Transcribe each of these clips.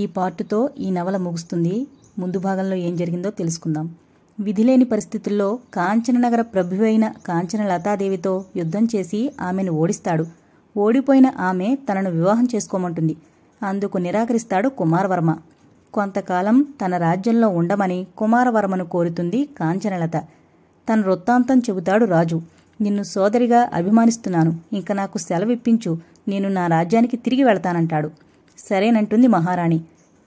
ఈ పార్టుతో ఈ నవల ముగుస్తుంది ముందు భాగంలో ఏం జరిగిందో తెలుసుకుందాం విధిలేని పరిస్థితుల్లో కాంచననగర ప్రభు అయిన కాంచన లతాదేవితో యుద్ధం చేసి ఆమెను ఓడిస్తాడు ఓడిపోయిన ఆమె తనను వివాహం చేసుకోమంటుంది అందుకు నిరాకరిస్తాడు కుమారవర్మ కొంతకాలం తన రాజ్యంలో ఉండమని కుమారవర్మను కోరుతుంది కాంచనలత తన వృత్తాంతం చెబుతాడు రాజు నిన్ను సోదరిగా అభిమానిస్తున్నాను ఇంక నాకు సెలవిప్పించు నేను నా రాజ్యానికి తిరిగి వెళతానంటాడు సరేనంటుంది మహారాణి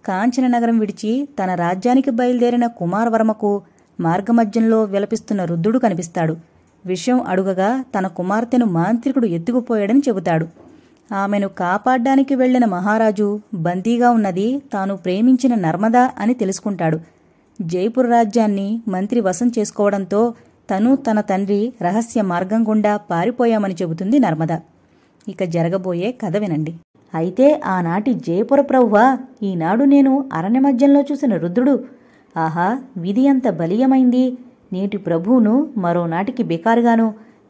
కాంచన నగరం విడిచి తన రాజ్యానికి బయలుదేరిన కుమారవర్మకు మార్గమధ్యంలో విలపిస్తున్న రుద్రుడు కనిపిస్తాడు విషయం అడుగగా తన కుమార్తెను మాంత్రికుడు ఎత్తుకుపోయాడని చెబుతాడు ఆమెను కాపాడ్డానికి వెళ్లిన మహారాజు బందీగా ఉన్నది తాను ప్రేమించిన నర్మదా అని తెలుసుకుంటాడు జైపూర్ రాజ్యాన్ని మంత్రి వశం చేసుకోవడంతో తను తన తండ్రి రహస్య మార్గం గుండా పారిపోయామని చెబుతుంది నర్మద ఇక జరగబోయే కథ వినండి అయితే ఆనాటి జయపుర ఈనాడు నేను అరణ్య మధ్యంలో చూసిన రుద్రుడు ఆహా విధి అంత బలీయమైంది నేటి ప్రభువును మరోనాటికి బికారుగాను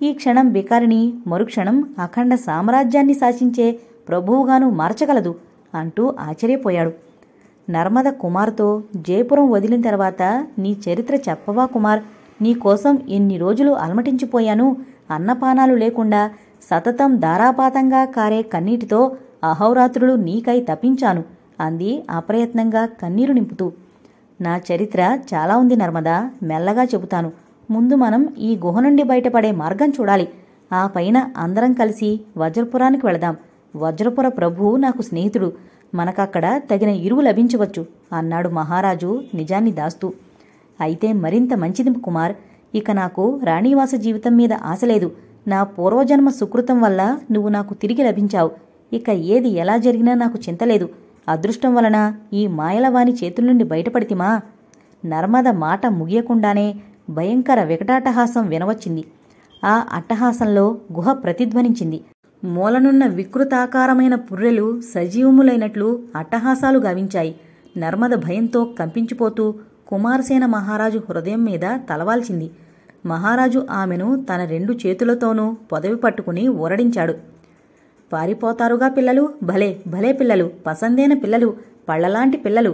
ఈ క్షణం బికారిని మరుక్షణం అఖండ సామ్రాజ్యాన్ని శాసించే ప్రభువుగాను మార్చగలదు అంటూ ఆశ్చర్యపోయాడు నర్మద కుమార్తో జయపురం వదిలిన తర్వాత నీ చరిత్ర చెప్పవా కుమార్ నీకోసం ఎన్ని రోజులు అలమటించిపోయాను అన్నపానాలు లేకుండా సతతం ధారాపాతంగా కారే కన్నీటితో అహోరాత్రులు నీకై తపించాను అంది అప్రయత్నంగా కన్నీరు నింపుతూ నా చరిత్ర చాలా ఉంది నర్మదా మెల్లగా చెబుతాను ముందు మనం ఈ గుహ నుండి బయటపడే మార్గం చూడాలి ఆ పైన అందరం కలిసి వజ్రపురానికి వెళదాం వజ్రపుర ప్రభువు నాకు స్నేహితుడు మనకక్కడ తగిన ఇరువు లభించవచ్చు అన్నాడు మహారాజు నిజాన్ని దాస్తూ అయితే మరింత మంచిది కుమార్ ఇక నాకు రాణివాస జీవితం మీద ఆశ లేదు నా పూర్వజన్మ సుకృతం వల్ల నువ్వు నాకు తిరిగి లభించావు ఇక ఏది ఎలా జరిగినా నాకు చింతలేదు అదృష్టం వలన ఈ మాయలవాని చేతుల నుండి బయటపడితిమా నర్మద మాట ముగియకుండానే భయంకర వికటాటహాసం వినవచ్చింది ఆ అట్టహాసంలో గుహ ప్రతిధ్వనించింది మూలనున్న వికృతాకారమైన పుర్రెలు సజీవములైనట్లు అట్టహాసాలు గావించాయి నర్మద భయంతో కంపించిపోతూ కుమారసేన మహారాజు హృదయం మీద తలవాల్చింది మహారాజు ఆమెను తన రెండు చేతులతోనూ పొదవి పట్టుకుని ఊరడించాడు పారిపోతారుగా పిల్లలు భలే భలే పిల్లలు పసందైన పిల్లలు పళ్లలాంటి పిల్లలు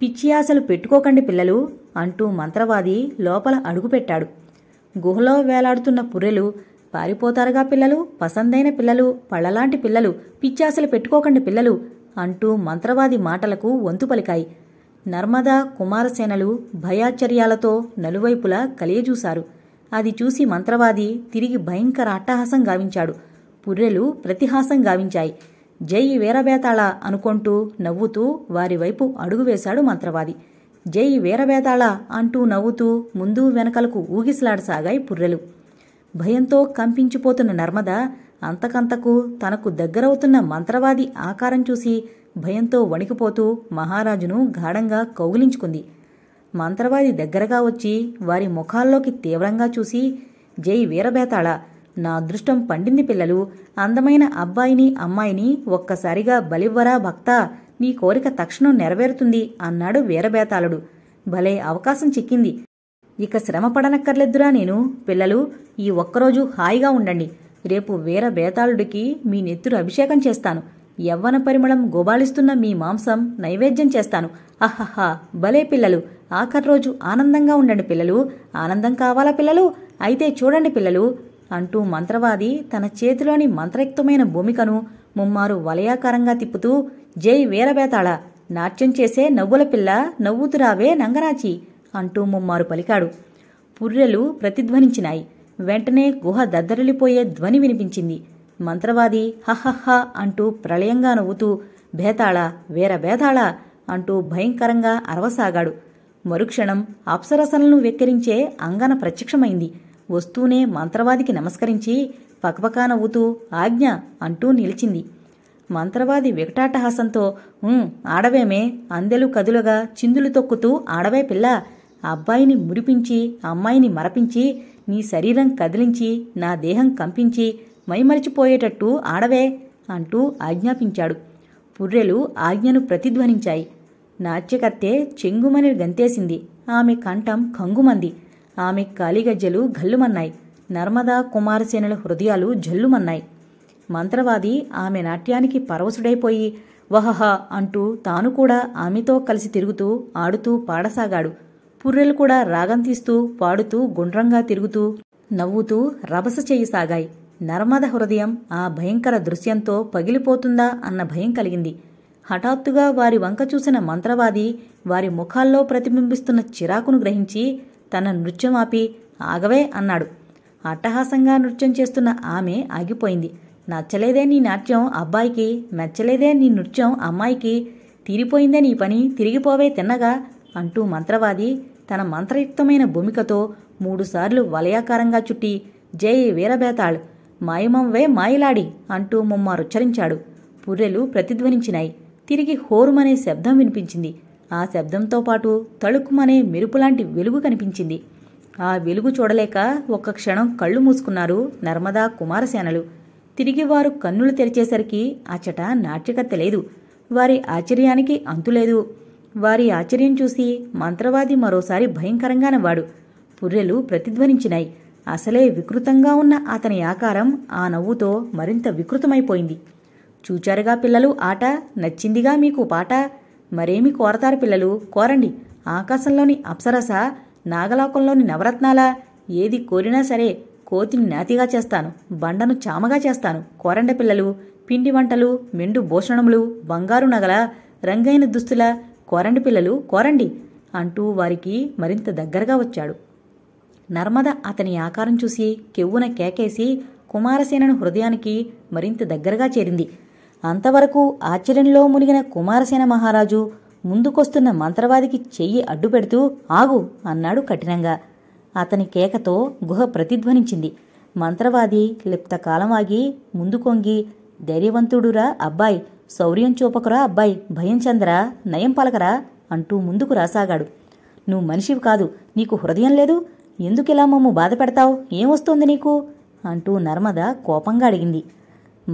పిచ్చియాసలు పెట్టుకోకండి పిల్లలు అంటూ మంత్రవాది లోపల అడుగుపెట్టాడు గుహలో వేలాడుతున్న పుర్రెలు పారిపోతారుగా పిల్లలు పసందైన పిల్లలు పళ్లలాంటి పిల్లలు పిచ్చాసలు పెట్టుకోకండి పిల్లలు అంటూ మంత్రవాది మాటలకు వంతు పలికాయి నర్మదా కుమారసేనలు భయాచర్యాలతో నలువైపులా కలియజూశారు అది చూసి మంత్రవాది తిరిగి భయంకర అట్టహాసం గావించాడు పుర్రెలు ప్రతిహాసం గావించాయి జై వీరబేతాళ అనుకుంటూ నవ్వుతూ వారివైపు అడుగు వేశాడు మంత్రవాది జై వీరబేతాళ అంటూ నవ్వుతూ ముందు వెనకలకు ఊగిసలాడసాగాయి పుర్రెలు భయంతో కంపించిపోతున్న నర్మద అంతకంతకు తనకు దగ్గరవుతున్న మంత్రవాది ఆకారం చూసి భయంతో వణికిపోతూ మహారాజును గాఢంగా కౌగిలించుకుంది మంత్రవాది దగ్గరగా వచ్చి వారి ముఖాల్లోకి తీవ్రంగా చూసి జై వీరబేతాళ నా అదృష్టం పండింది పిల్లలు అందమైన అబ్బాయిని అమ్మాయిని ఒక్కసారిగా బలివ్వరా భక్త నీ కోరిక తక్షణం నెరవేరుతుంది అన్నాడు వీరబేతాళుడు భలే అవకాశం చిక్కింది ఇక శ్రమ పడనక్కర్లేదురా నేను పిల్లలు ఈ ఒక్కరోజు హాయిగా ఉండండి రేపు వీర బేతాళుడికి మీ నెత్తురు అభిషేకం చేస్తాను యవ్వన పరిమళం గోబాలిస్తున్న మీ మాంసం నైవేద్యం చేస్తాను అహహా భలే పిల్లలు ఆఖరి రోజు ఆనందంగా ఉండండి పిల్లలు ఆనందం కావాలా పిల్లలు అయితే చూడండి పిల్లలు అంటూ మంత్రవాది తన చేతిలోని మంత్రయుక్తమైన భూమికను ముమ్మారు వలయాకారంగా తిప్పుతూ జై వీరబేతాళ నాట్యం చేసే నవ్వుల పిల్ల నవ్వుతురావే నంగనాచి అంటూ ముమ్మారు పలికాడు పుర్రెలు ప్రతిధ్వనించినాయి వెంటనే గుహ దద్దరిలిపోయే ధ్వని వినిపించింది మంత్రవాది హహహ అంటూ ప్రళయంగా నవ్వుతూ భేతాళ వీర భేతాళ అంటూ భయంకరంగా అరవసాగాడు మరుక్షణం అప్సరసలను వెక్కిరించే అంగన ప్రత్యక్షమైంది వస్తూనే మంత్రవాదికి నమస్కరించి పకపకా నవ్వుతూ ఆజ్ఞ అంటూ నిలిచింది మంత్రవాది వికటాటహాసంతో ఆడవేమే అందెలు కదులుగా చిందులు తొక్కుతూ ఆడవే పిల్ల అబ్బాయిని మురిపించి అమ్మాయిని మరపించి నీ శరీరం కదిలించి నా దేహం కంపించి మైమరిచిపోయేటట్టు ఆడవే అంటూ ఆజ్ఞాపించాడు పుర్రెలు ఆజ్ఞను ప్రతిధ్వనించాయి నాట్యకత్తె చెంగుమని గంతేసింది ఆమె కంఠం కంగుమంది ఆమె కాలిగజ్జలు ఘల్లుమన్నాయి నర్మదా కుమారసేనుల హృదయాలు జల్లుమన్నాయి మంత్రవాది ఆమె నాట్యానికి పరవశుడైపోయి వహహ అంటూ తాను కూడా ఆమెతో కలిసి తిరుగుతూ ఆడుతూ పాడసాగాడు పుర్రెలు కూడా రాగం తీస్తూ పాడుతూ గుండ్రంగా తిరుగుతూ నవ్వుతూ రభస చేయసాగాయి నర్మద హృదయం ఆ భయంకర దృశ్యంతో పగిలిపోతుందా అన్న భయం కలిగింది హఠాత్తుగా వారి వంక చూసిన మంత్రవాది వారి ముఖాల్లో ప్రతిబింబిస్తున్న చిరాకును గ్రహించి తన నృత్యం ఆపి ఆగవే అన్నాడు అట్టహాసంగా నృత్యం చేస్తున్న ఆమె ఆగిపోయింది నచ్చలేదే నీ నాట్యం అబ్బాయికి నచ్చలేదే నీ నృత్యం అమ్మాయికి తీరిపోయిందే నీ పని తిరిగిపోవే తిన్నగా అంటూ మంత్రవాది తన మంత్రయుక్తమైన భూమికతో మూడుసార్లు వలయాకారంగా చుట్టి జై వీరబేతాళ్ మాయమంవే మాయలాడి అంటూ ముమ్మారుచ్చరించాడు పుర్రెలు ప్రతిధ్వనించినాయి తిరిగి హోరుమనే శబ్దం వినిపించింది ఆ శబ్దంతో పాటు తళుక్కుమనే మెరుపులాంటి వెలుగు కనిపించింది ఆ వెలుగు చూడలేక ఒక్క క్షణం కళ్ళు మూసుకున్నారు నర్మదా కుమారసేనలు తిరిగి వారు కన్నులు తెరిచేసరికి అచ్చట నాట్యకత లేదు వారి ఆశ్చర్యానికి అంతులేదు వారి ఆశ్చర్యం చూసి మంత్రవాది మరోసారి భయంకరంగా నవ్వాడు పుర్రెలు ప్రతిధ్వనించినాయి అసలే వికృతంగా ఉన్న అతని ఆకారం ఆ నవ్వుతో మరింత వికృతమైపోయింది చూచారుగా పిల్లలు ఆట నచ్చిందిగా మీకు పాట మరేమి కోరతారు పిల్లలు కోరండి ఆకాశంలోని అప్సరస నాగలోకంలోని నవరత్నాలా ఏది కోరినా సరే కోతిని నాతిగా చేస్తాను బండను చామగా చేస్తాను కోరండ పిల్లలు పిండి వంటలు మెండు భూషణములు బంగారు నగల రంగైన దుస్తుల కోరండి పిల్లలు కోరండి అంటూ వారికి మరింత దగ్గరగా వచ్చాడు నర్మద అతని ఆకారం చూసి కెవ్వున కేకేసి కుమారసేనను హృదయానికి మరింత దగ్గరగా చేరింది అంతవరకు ఆశ్చర్యంలో మునిగిన కుమారసేన మహారాజు ముందుకొస్తున్న మంత్రవాదికి చెయ్యి అడ్డుపెడుతూ ఆగు అన్నాడు కఠినంగా అతని కేకతో గుహ ప్రతిధ్వనించింది మంత్రవాది లిప్తకాలం ఆగి ముందుకొంగి ధైర్యవంతుడురా అబ్బాయి శౌర్యం చూపకురా అబ్బాయి భయం చందరా నయం పలకరా అంటూ ముందుకు రాసాగాడు నువ్వు మనిషివి కాదు నీకు హృదయం లేదు ఎందుకిలా మమ్ము బాధపెడతావు ఏమొస్తోంది నీకు అంటూ నర్మద కోపంగా అడిగింది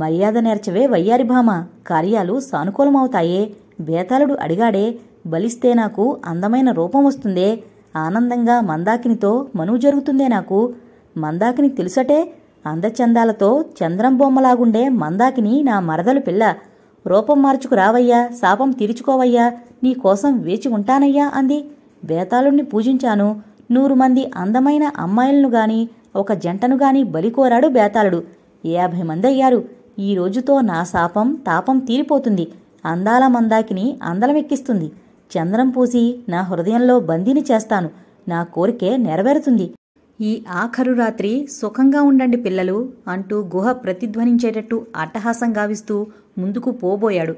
మర్యాద నేర్చవే వయ్యారి భామ కార్యాలు సానుకూలమవుతాయే బేతాళుడు అడిగాడే బలిస్తే నాకు అందమైన రూపం వస్తుందే ఆనందంగా మందాకినితో మనువు జరుగుతుందే నాకు మందాకిని తెలుసటే అందచందాలతో చంద్రం బొమ్మలాగుండే మందాకిని నా మరదలు పిల్ల రూపం మార్చుకు రావయ్యా శాపం తీర్చుకోవయ్యా నీకోసం వేచి ఉంటానయ్యా అంది బేతాళుణ్ణి పూజించాను నూరు మంది అందమైన అమ్మాయిలను గాని ఒక జంటను గాని బలికోరాడు బేతాళుడు యాభై మంది అయ్యారు ఈ రోజుతో నా శాపం తాపం తీరిపోతుంది అందాల మందాకిని అందలమెక్కిస్తుంది చంద్రం పూసి నా హృదయంలో బందీని చేస్తాను నా కోరికే నెరవేరుతుంది ఈ ఆఖరు రాత్రి సుఖంగా ఉండండి పిల్లలు అంటూ గుహ ప్రతిధ్వనించేటట్టు అట్టహాసం గావిస్తూ ముందుకు పోబోయాడు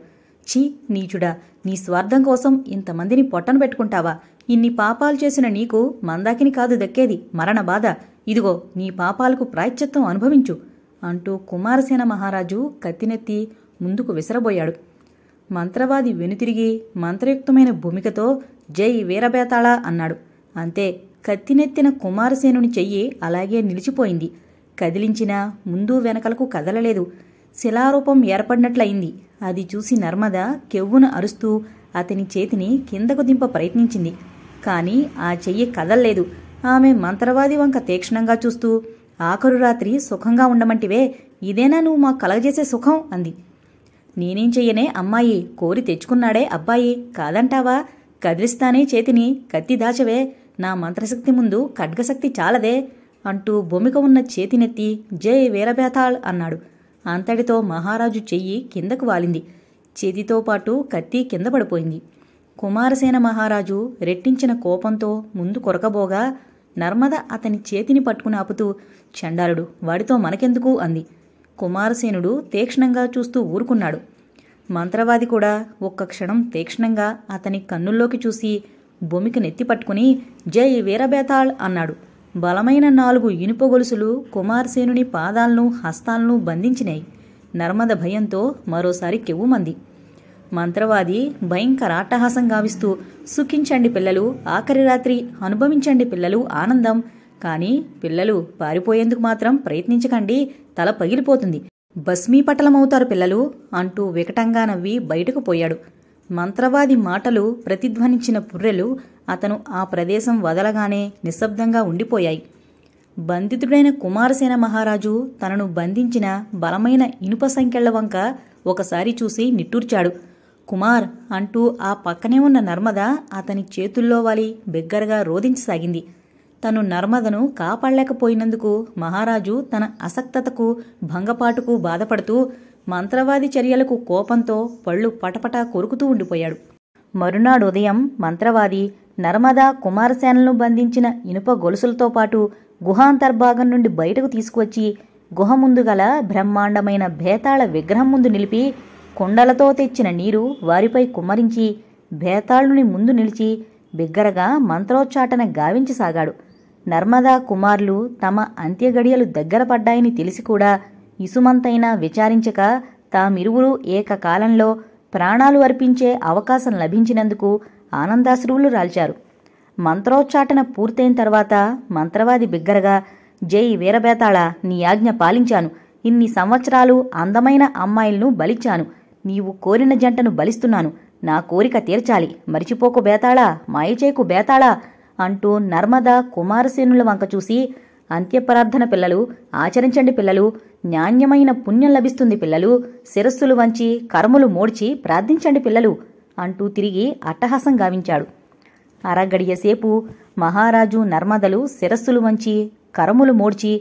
ఛీ నీచుడా నీ స్వార్థం కోసం ఇంతమందిని పొట్టను పెట్టుకుంటావా ఇన్ని పాపాలు చేసిన నీకు మందాకిని కాదు దక్కేది మరణ బాధ ఇదిగో నీ పాపాలకు ప్రాయశ్చిత్తం అనుభవించు అంటూ కుమారసేన మహారాజు కత్తినెత్తి ముందుకు విసరబోయాడు మంత్రవాది వెనుతిరిగి మంత్రయుక్తమైన భూమికతో జై వీరబేతాళ అన్నాడు అంతే కత్తినెత్తిన కుమారసేనుని చెయ్యి అలాగే నిలిచిపోయింది కదిలించినా ముందు వెనకలకు కదలలేదు శిలారూపం ఏర్పడినట్లయింది అది చూసి నర్మద కెవ్వును అరుస్తూ అతని చేతిని కిందకు దింప ప్రయత్నించింది కానీ ఆ చెయ్యి కదల్లేదు ఆమె మంత్రవాది వంక తీక్షణంగా చూస్తూ ఆఖరు రాత్రి సుఖంగా ఉండమంటివే ఇదేనా నువ్వు మా కలగజేసే సుఖం అంది నేనేం చెయ్యనే అమ్మాయి కోరి తెచ్చుకున్నాడే అబ్బాయి కాదంటావా కదిలిస్తానే చేతిని కత్తి దాచవే నా మంత్రశక్తి ముందు ఖడ్గశక్తి చాలదే అంటూ భూమిక ఉన్న చేతినెత్తి జై వీరబేతాళ్ అన్నాడు అంతటితో మహారాజు చెయ్యి కిందకు వాలింది చేతితో పాటు కత్తి కింద పడిపోయింది కుమారసేన మహారాజు రెట్టించిన కోపంతో ముందు కొరకబోగా నర్మద అతని చేతిని పట్టుకుని ఆపుతూ చండాలుడు వాడితో మనకెందుకు అంది కుమారసేనుడు తీక్షణంగా చూస్తూ ఊరుకున్నాడు మంత్రవాది కూడా ఒక్క క్షణం తీక్షణంగా అతని కన్నుల్లోకి చూసి భూమికి నెత్తి పట్టుకుని జై వీరబేతాళ్ అన్నాడు బలమైన నాలుగు ఇనుప గొలుసులు కుమారసేనుని పాదాలను హస్తాలను బంధించినాయి నర్మద భయంతో మరోసారి కెవ్వుమంది మంత్రవాది భయంకర అట్టహాసం గావిస్తూ సుఖించండి పిల్లలు ఆఖరి రాత్రి అనుభవించండి పిల్లలు ఆనందం కానీ పిల్లలు పారిపోయేందుకు మాత్రం ప్రయత్నించకండి తల పగిలిపోతుంది భస్మీపటలమవుతారు పిల్లలు అంటూ వికటంగా నవ్వి బయటకు పోయాడు మంత్రవాది మాటలు ప్రతిధ్వనించిన పుర్రెలు అతను ఆ ప్రదేశం వదలగానే నిశ్శబ్దంగా ఉండిపోయాయి బంధితుడైన కుమారసేన మహారాజు తనను బంధించిన బలమైన ఇనుప సంఖ్యళ్ల వంక ఒకసారి చూసి నిట్టూర్చాడు కుమార్ అంటూ ఆ పక్కనే ఉన్న నర్మద అతని చేతుల్లో వాలి బిగ్గరగా రోధించసాగింది తను నర్మదను కాపాడలేకపోయినందుకు మహారాజు తన అసక్తతకు భంగపాటుకు బాధపడుతూ మంత్రవాది చర్యలకు కోపంతో పళ్ళు పటపట కొరుకుతూ ఉండిపోయాడు మరునాడు ఉదయం మంత్రవాది నర్మదా కుమారసేనలను బంధించిన ఇనుప గొలుసులతో పాటు గుహాంతర్భాగం నుండి బయటకు తీసుకువచ్చి గుహ ముందు గల బ్రహ్మాండమైన భేతాళ విగ్రహం ముందు నిలిపి కొండలతో తెచ్చిన నీరు వారిపై కుమ్మరించి బేతాళుని ముందు నిలిచి బిగ్గరగా మంత్రోచ్చాటన గావించసాగాడు నర్మదా కుమారులు తమ అంత్యగడియలు దగ్గర పడ్డాయని తెలిసి కూడా ఇసుమంతైనా విచారించక తామిరువురు ఏకకాలంలో ప్రాణాలు అర్పించే అవకాశం లభించినందుకు ఆనందాశ్రువులు రాల్చారు మంత్రోచ్చాటన పూర్తయిన తర్వాత మంత్రవాది బిగ్గరగా జై వీరబేతాళ నీ ఆజ్ఞ పాలించాను ఇన్ని సంవత్సరాలు అందమైన అమ్మాయిలను బలిచ్చాను నీవు కోరిన జంటను బలిస్తున్నాను నా కోరిక తీర్చాలి మరిచిపోకు బేతాళా మాయచేకు బేతాళా అంటూ నర్మద కుమారసేనుల వంక చూసి అంత్యప్రార్థన పిల్లలు ఆచరించండి పిల్లలు నాణ్యమైన పుణ్యం లభిస్తుంది పిల్లలు శిరస్సులు వంచి కర్మలు మోడ్చి ప్రార్థించండి పిల్లలు అంటూ తిరిగి అట్టహాసం గావించాడు అరగడియసేపు మహారాజు నర్మదలు శిరస్సులు వంచి కరములు మోడ్చి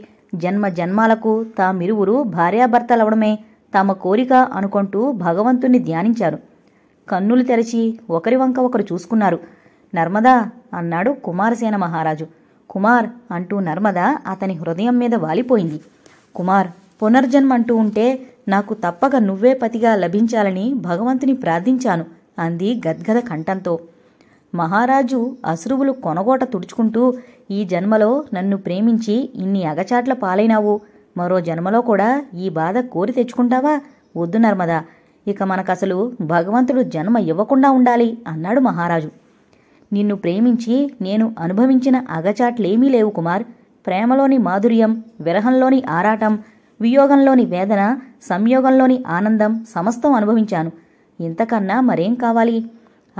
జన్మ జన్మాలకు తామిరువురు భార్యాభర్తలవడమే తమ కోరిక అనుకుంటూ భగవంతుణ్ణి ధ్యానించారు కన్నులు తెరచి ఒకరి వంక ఒకరు చూసుకున్నారు నర్మదా అన్నాడు కుమారసేన మహారాజు కుమార్ అంటూ నర్మద అతని హృదయం మీద వాలిపోయింది కుమార్ పునర్జన్మ అంటూ ఉంటే నాకు తప్పక నువ్వే పతిగా లభించాలని భగవంతుని ప్రార్థించాను అంది గద్గద కంఠంతో మహారాజు అశ్రువులు కొనగోట తుడుచుకుంటూ ఈ జన్మలో నన్ను ప్రేమించి ఇన్ని అగచాట్ల పాలైనావు మరో జన్మలో కూడా ఈ బాధ కోరి తెచ్చుకుంటావా వద్దు నర్మదా ఇక మనకసలు భగవంతుడు జన్మ ఇవ్వకుండా ఉండాలి అన్నాడు మహారాజు నిన్ను ప్రేమించి నేను అనుభవించిన అగచాట్లేమీ లేవు కుమార్ ప్రేమలోని మాధుర్యం విరహంలోని ఆరాటం వియోగంలోని వేదన సంయోగంలోని ఆనందం సమస్తం అనుభవించాను ఇంతకన్నా మరేం కావాలి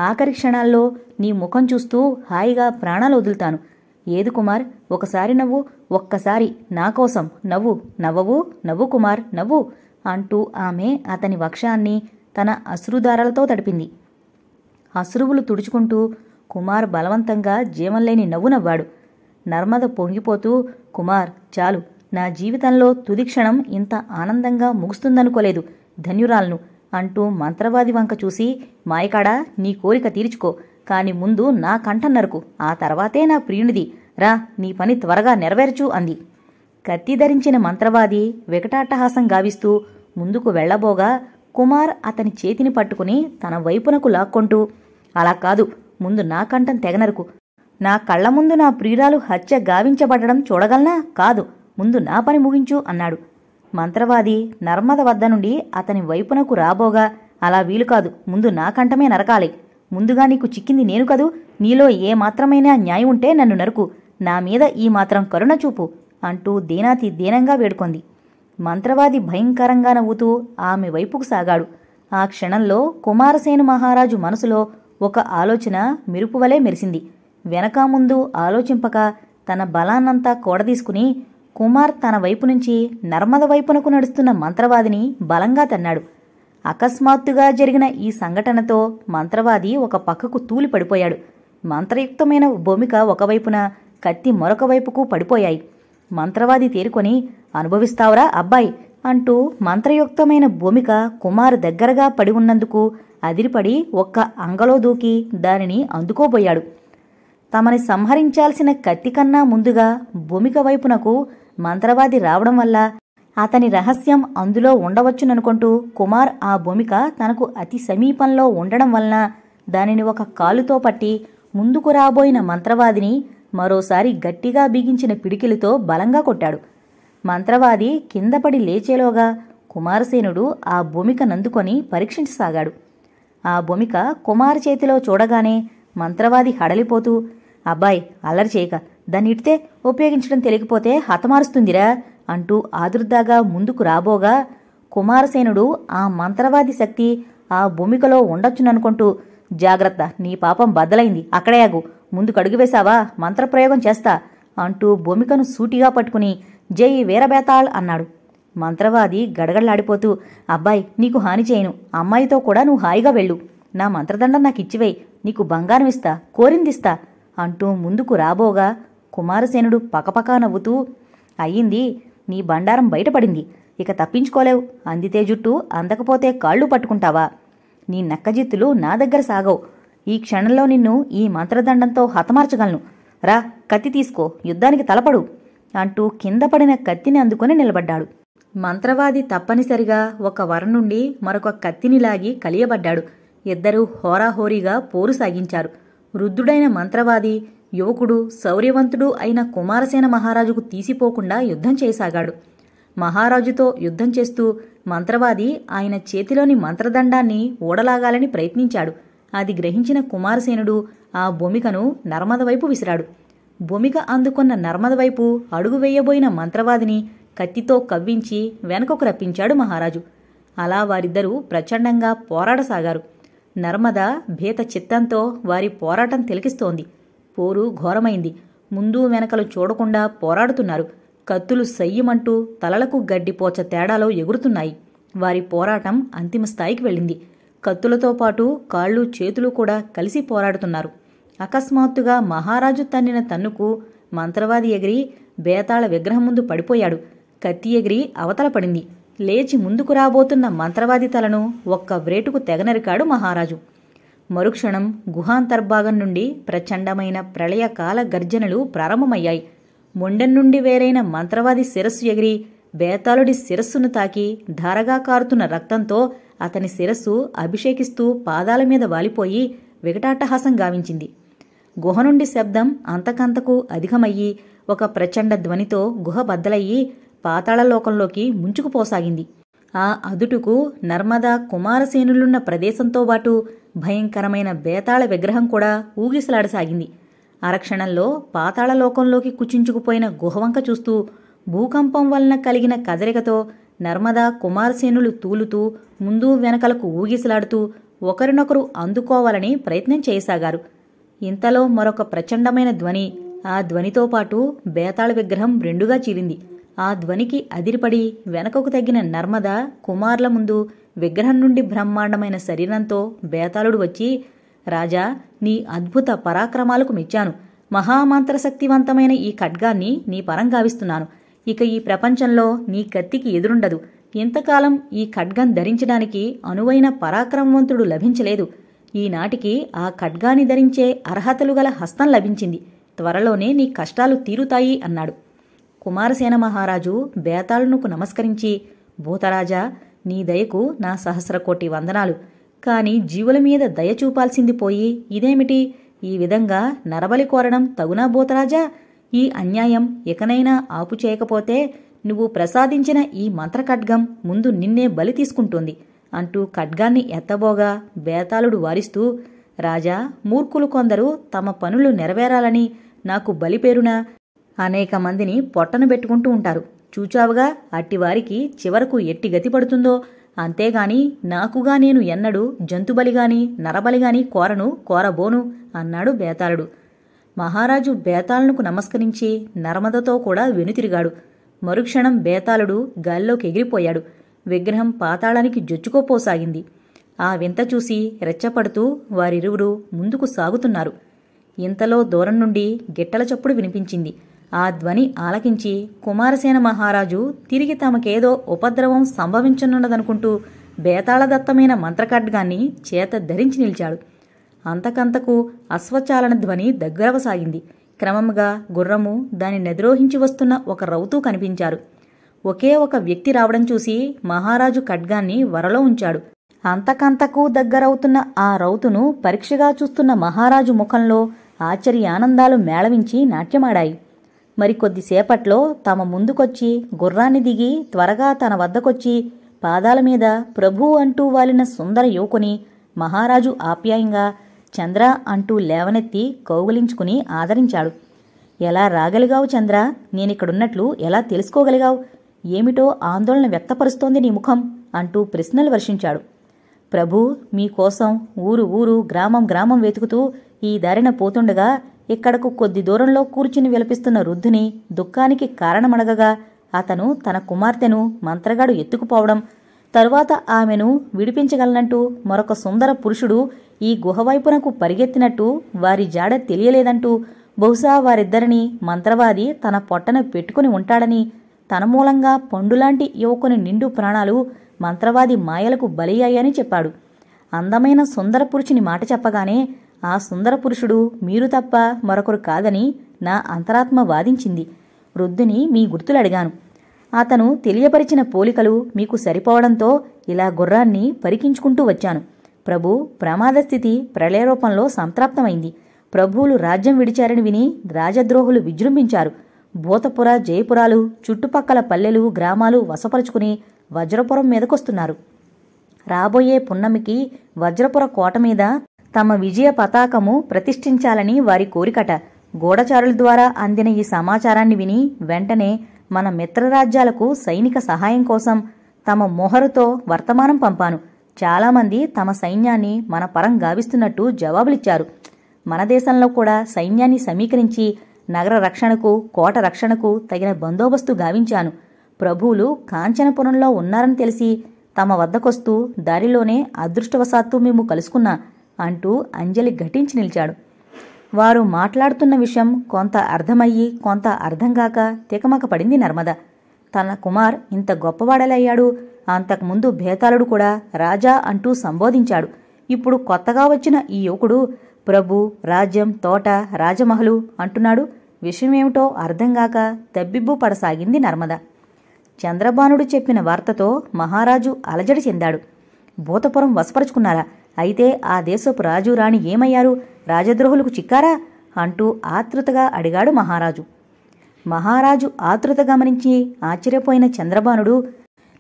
ఆఖరి క్షణాల్లో నీ ముఖం చూస్తూ హాయిగా ప్రాణాలు వదులుతాను ఏది కుమార్ ఒకసారి నవ్వు ఒక్కసారి నాకోసం నవ్వు నవ్వవు నవ్వు కుమార్ నవ్వు అంటూ ఆమె అతని వక్షాన్ని తన అశ్రుధారాలతో తడిపింది అశ్రువులు తుడుచుకుంటూ కుమార్ బలవంతంగా జీవంలేని నవ్వు నవ్వాడు నర్మద పొంగిపోతూ కుమార్ చాలు నా జీవితంలో తుది క్షణం ఇంత ఆనందంగా ముగుస్తుందనుకోలేదు ధన్యురాలను అంటూ మంత్రవాది వంక చూసి మాయకాడా నీ కోరిక తీర్చుకో కాని ముందు నా కంట నరుకు ఆ తర్వాతే నా ప్రియునిది రా నీ పని త్వరగా నెరవేర్చు అంది కత్తి ధరించిన మంత్రవాది వికటాట్టహాసం గావిస్తూ ముందుకు వెళ్లబోగా కుమార్ అతని చేతిని పట్టుకుని తన వైపునకు లాక్కొంటూ అలా కాదు ముందు నా కంఠం తెగనరుకు నా కళ్ల ముందు నా ప్రియురాలు హత్య గావించబడడం చూడగలనా కాదు ముందు నా పని ముగించు అన్నాడు మంత్రవాది నర్మద వద్ద నుండి అతని వైపునకు రాబోగా అలా వీలుకాదు ముందు నా కంఠమే నరకాలి ముందుగా నీకు చిక్కింది నేను కదూ నీలో ఏ మాత్రమైన న్యాయం ఉంటే నన్ను నరుకు నా మీద ఈ మాత్రం కరుణ చూపు అంటూ దీనాతి దీనంగా వేడుకొంది మంత్రవాది భయంకరంగా నవ్వుతూ ఆమె వైపుకు సాగాడు ఆ క్షణంలో కుమారసేను మహారాజు మనసులో ఒక ఆలోచన మెరుపువలే మెరిసింది వెనక ముందు ఆలోచింపక తన బలాన్నంతా కూడదీసుకుని కుమార్ తన వైపు నుంచి నర్మద వైపునకు నడుస్తున్న మంత్రవాదిని బలంగా తన్నాడు అకస్మాత్తుగా జరిగిన ఈ సంఘటనతో మంత్రవాది ఒక పక్కకు తూలి పడిపోయాడు మంత్రయుక్తమైన భూమిక ఒకవైపున కత్తి మరొక వైపుకు పడిపోయాయి మంత్రవాది తేరుకొని అనుభవిస్తావురా అబ్బాయి అంటూ మంత్రయుక్తమైన భూమిక కుమారు దగ్గరగా పడి ఉన్నందుకు అదిరిపడి ఒక్క అంగలో దూకి దానిని అందుకోబోయాడు తమని సంహరించాల్సిన కత్తి కన్నా ముందుగా భూమిక వైపునకు మంత్రవాది రావడం వల్ల అతని రహస్యం అందులో ఉండవచ్చుననుకుంటూ కుమార్ ఆ భూమిక తనకు అతి సమీపంలో ఉండడం వలన దానిని ఒక కాలుతో పట్టి ముందుకు రాబోయిన మంత్రవాదిని మరోసారి గట్టిగా బిగించిన పిడికిలితో బలంగా కొట్టాడు మంత్రవాది కిందపడి లేచేలోగా కుమారసేనుడు ఆ భూమిక నందుకొని పరీక్షించసాగాడు ఆ భూమిక కుమార్ చేతిలో చూడగానే మంత్రవాది హడలిపోతూ అబ్బాయి అల్లరి చేయక దాన్ని ఉపయోగించడం తెలియకపోతే హతమారుస్తుందిరా అంటూ ఆదుర్దాగా ముందుకు రాబోగా కుమారసేనుడు ఆ మంత్రవాది శక్తి ఆ భూమికలో ఉండొచ్చుననుకుంటూ జాగ్రత్త నీ పాపం బద్దలైంది అక్కడేయాగు ముందుకు అడుగువేశావా మంత్రప్రయోగం చేస్తా అంటూ భూమికను సూటిగా పట్టుకుని జై వీరబేతాళ్ అన్నాడు మంత్రవాది గడగడలాడిపోతూ అబ్బాయి నీకు హాని చేయను అమ్మాయితో కూడా నువ్వు హాయిగా వెళ్ళు నా మంత్రదండం నాకు ఇచ్చివై నీకు బంగారం ఇస్తా కోరిందిస్తా అంటూ ముందుకు రాబోగా కుమారసేనుడు పకపకా నవ్వుతూ అయ్యింది నీ బండారం బయటపడింది ఇక తప్పించుకోలేవు అందితే జుట్టు అందకపోతే కాళ్ళు పట్టుకుంటావా నీ నక్కజిత్తులు నా దగ్గర సాగవు ఈ క్షణంలో నిన్ను ఈ మంత్రదండంతో హతమార్చగలను రా కత్తి తీసుకో యుద్ధానికి తలపడు అంటూ కింద పడిన కత్తిని అందుకొని నిలబడ్డాడు మంత్రవాది తప్పనిసరిగా ఒక వర నుండి మరొక కత్తిని లాగి కలియబడ్డాడు ఇద్దరూ హోరాహోరీగా పోరు సాగించారు వృద్ధుడైన మంత్రవాది యువకుడు శౌర్యవంతుడు అయిన కుమారసేన మహారాజుకు తీసిపోకుండా యుద్ధం చేసాగాడు మహారాజుతో యుద్ధం చేస్తూ మంత్రవాది ఆయన చేతిలోని మంత్రదండాన్ని ఓడలాగాలని ప్రయత్నించాడు అది గ్రహించిన కుమారసేనుడు ఆ భూమికను నర్మద వైపు విసిరాడు భూమిక అందుకున్న నర్మద వైపు అడుగు వేయబోయిన మంత్రవాదిని కత్తితో కవ్వించి వెనకకు రప్పించాడు మహారాజు అలా వారిద్దరూ ప్రచండంగా పోరాడసాగారు నర్మద భీత చిత్తంతో వారి పోరాటం తిలకిస్తోంది పోరు ఘోరమైంది ముందు వెనకలు చూడకుండా పోరాడుతున్నారు కత్తులు సయ్యమంటూ తలలకు గడ్డిపోచ తేడాలో ఎగురుతున్నాయి వారి పోరాటం అంతిమ స్థాయికి వెళ్ళింది కత్తులతో పాటు కాళ్ళు చేతులు కూడా కలిసి పోరాడుతున్నారు అకస్మాత్తుగా మహారాజు తన్నిన తన్నుకు మంత్రవాది ఎగిరి బేతాళ విగ్రహం ముందు పడిపోయాడు కత్తి ఎగిరి అవతల పడింది లేచి ముందుకు రాబోతున్న మంత్రవాది తలను ఒక్క వ్రేటుకు తెగనరికాడు మహారాజు మరుక్షణం గుహాంతర్భాగం నుండి ప్రచండమైన ప్రళయకాల గర్జనలు ప్రారంభమయ్యాయి మొండెన్ నుండి వేరైన మంత్రవాది శిరస్సు ఎగిరి బేతాళుడి శిరస్సును తాకి ధారగా కారుతున్న రక్తంతో అతని శిరస్సు అభిషేకిస్తూ పాదాల మీద వాలిపోయి వికటాటహాసం గావించింది గుహ నుండి శబ్దం అంతకంతకు అధికమయ్యి ఒక ప్రచండ ధ్వనితో గుహ బద్దలయ్యి పాతాళలోకంలోకి ముంచుకుపోసాగింది ఆ అదుటుకు నర్మదా కుమారసేనులున్న ప్రదేశంతో పాటు భయంకరమైన బేతాళ విగ్రహం కూడా ఊగిసలాడసాగింది అరక్షణంలో పాతాళలోకంలోకి కుచించుకుపోయిన గుహవంక చూస్తూ భూకంపం వలన కలిగిన కదరికతో నర్మదా కుమారసేనులు తూలుతూ ముందు వెనకలకు ఊగిసలాడుతూ ఒకరినొకరు అందుకోవాలని ప్రయత్నం చేయసాగారు ఇంతలో మరొక ప్రచండమైన ధ్వని ఆ ధ్వనితో పాటు బేతాళ విగ్రహం రెండుగా చీలింది ఆ ధ్వనికి అదిరిపడి వెనకకు తగ్గిన నర్మద కుమార్ల ముందు విగ్రహం నుండి బ్రహ్మాండమైన శరీరంతో బేతాళుడు వచ్చి రాజా నీ అద్భుత పరాక్రమాలకు మెచ్చాను మహామంత్రశక్తివంతమైన శక్తివంతమైన ఈ ఖడ్గాన్ని నీ పరం గావిస్తున్నాను ఇక ఈ ప్రపంచంలో నీ కత్తికి ఎదురుండదు ఇంతకాలం ఈ ఖడ్గం ధరించడానికి అనువైన పరాక్రమవంతుడు లభించలేదు ఈనాటికి ఆ ఖడ్గాన్ని ధరించే అర్హతలు గల హస్తం లభించింది త్వరలోనే నీ కష్టాలు తీరుతాయి అన్నాడు కుమారసేన మహారాజు బేతాళునుకు నమస్కరించి భూతరాజా నీ దయకు నా సహస్ర కోటి వందనాలు కాని జీవుల మీద దయ చూపాల్సింది పోయి ఇదేమిటి ఈ విధంగా నరబలి కోరడం తగునా భూతరాజా ఈ అన్యాయం ఇకనైనా ఆపు చేయకపోతే నువ్వు ప్రసాదించిన ఈ మంత్రఖడ్గం ముందు నిన్నే బలి తీసుకుంటుంది అంటూ ఖడ్గాన్ని ఎత్తబోగా బేతాళుడు వారిస్తూ రాజా మూర్ఖులు కొందరు తమ పనులు నెరవేరాలని నాకు బలిపేరున అనేక మందిని పొట్టను పెట్టుకుంటూ ఉంటారు చూచావుగా అట్టివారికి చివరకు ఎట్టి గతి పడుతుందో అంతేగాని నాకుగా నేను ఎన్నడూ జంతుబలిగాని నరబలిగాని కోరను కోరబోను అన్నాడు బేతాళుడు మహారాజు బేతాళునకు నమస్కరించి నర్మదతో కూడా వెనుతిరిగాడు మరుక్షణం బేతాళుడు గాల్లోకి ఎగిరిపోయాడు విగ్రహం పాతాళానికి జొచ్చుకోపోసాగింది ఆ వింత చూసి రెచ్చపడుతూ వారిరువురు ముందుకు సాగుతున్నారు ఇంతలో దూరం నుండి గిట్టల చప్పుడు వినిపించింది ఆ ధ్వని ఆలకించి కుమారసేన మహారాజు తిరిగి తమకేదో ఉపద్రవం సంభవించనున్నదనుకుంటూ బేతాళదత్తమైన మంత్రఖడ్గాన్ని చేత ధరించి నిలిచాడు అంతకంతకు అశ్వచాలన ధ్వని దగ్గరవసాగింది క్రమంగా గుర్రము దాని నిద్రోహించి వస్తున్న ఒక రౌతు కనిపించారు ఒకే ఒక వ్యక్తి రావడం చూసి మహారాజు ఖడ్గాన్ని వరలో ఉంచాడు అంతకంతకు దగ్గరవుతున్న ఆ రౌతును పరీక్షగా చూస్తున్న మహారాజు ముఖంలో ఆశ్చర్యానందాలు మేళవించి నాట్యమాడాయి మరికొద్దిసేపట్లో తమ ముందుకొచ్చి గుర్రాన్ని దిగి త్వరగా తన వద్దకొచ్చి పాదాల మీద ప్రభు అంటూ వాలిన సుందర యువకుని మహారాజు ఆప్యాయంగా చంద్ర అంటూ లేవనెత్తి కౌగులించుకుని ఆదరించాడు ఎలా రాగలిగావు చంద్ర నేనిక్కడున్నట్లు ఎలా తెలుసుకోగలిగావు ఏమిటో ఆందోళన వ్యక్తపరుస్తోంది నీ ముఖం అంటూ ప్రశ్నలు వర్షించాడు ప్రభు మీకోసం ఊరు ఊరు గ్రామం గ్రామం వెతుకుతూ ఈ దారిన పోతుండగా ఇక్కడకు కొద్ది దూరంలో కూర్చుని విలపిస్తున్న వృద్ధుని దుఃఖానికి కారణమడగగా అతను తన కుమార్తెను మంత్రగాడు ఎత్తుకుపోవడం తరువాత ఆమెను విడిపించగలనంటూ మరొక సుందర పురుషుడు ఈ గుహవైపునకు పరిగెత్తినట్టు వారి జాడ తెలియలేదంటూ బహుశా వారిద్దరిని మంత్రవాది తన పొట్టన పెట్టుకుని ఉంటాడని తన మూలంగా పండులాంటి యువకుని నిండు ప్రాణాలు మంత్రవాది మాయలకు బలయ్యాయని చెప్పాడు అందమైన సుందరపురుషుని మాట చెప్పగానే ఆ సుందర పురుషుడు మీరు తప్ప మరొకరు కాదని నా అంతరాత్మ వాదించింది వృద్ధుని మీ గుర్తులు అడిగాను అతను తెలియపరిచిన పోలికలు మీకు సరిపోవడంతో ఇలా గుర్రాన్ని పరికించుకుంటూ వచ్చాను ప్రభు ప్రమాదస్థితి ప్రళయరూపంలో సంతాప్తమైంది ప్రభువులు రాజ్యం విడిచారని విని రాజద్రోహులు విజృంభించారు భూతపుర జయపురాలు చుట్టుపక్కల పల్లెలు గ్రామాలు వశపరుచుకుని వజ్రపురం మీదకొస్తున్నారు రాబోయే పున్నమికి వజ్రపుర కోట మీద తమ విజయ పతాకము ప్రతిష్ఠించాలని వారి కోరికట గూఢచారుల ద్వారా అందిన ఈ సమాచారాన్ని విని వెంటనే మన మిత్రరాజ్యాలకు సైనిక సహాయం కోసం తమ మొహరుతో వర్తమానం పంపాను చాలామంది తమ సైన్యాన్ని మన పరం గావిస్తున్నట్టు జవాబులిచ్చారు మన దేశంలో కూడా సైన్యాన్ని సమీకరించి నగర రక్షణకు కోట రక్షణకు తగిన బందోబస్తు గావించాను ప్రభువులు కాంచనపురంలో ఉన్నారని తెలిసి తమ వద్దకొస్తూ దారిలోనే అదృష్టవశాత్తు మేము కలుసుకున్నా అంటూ అంజలి ఘటించి నిలిచాడు వారు మాట్లాడుతున్న విషయం కొంత అర్థమయ్యి కొంత అర్థం కాక తెకమక పడింది నర్మద తన కుమార్ ఇంత గొప్పవాడలయ్యాడు అంతకుముందు భేతాళుడు కూడా రాజా అంటూ సంబోధించాడు ఇప్పుడు కొత్తగా వచ్చిన ఈ యువకుడు ప్రభు రాజ్యం తోట రాజమహలు అంటున్నాడు విషయమేమిటో అర్థంగాక దబ్బిబ్బు పడసాగింది నర్మద చంద్రబానుడు చెప్పిన వార్తతో మహారాజు అలజడి చెందాడు భూతపురం వసపరుచుకున్నారా అయితే ఆ దేశపు రాజు రాణి ఏమయ్యారు రాజద్రోహులకు చిక్కారా అంటూ ఆతృతగా అడిగాడు మహారాజు మహారాజు ఆతృత గమనించి ఆశ్చర్యపోయిన చంద్రబానుడు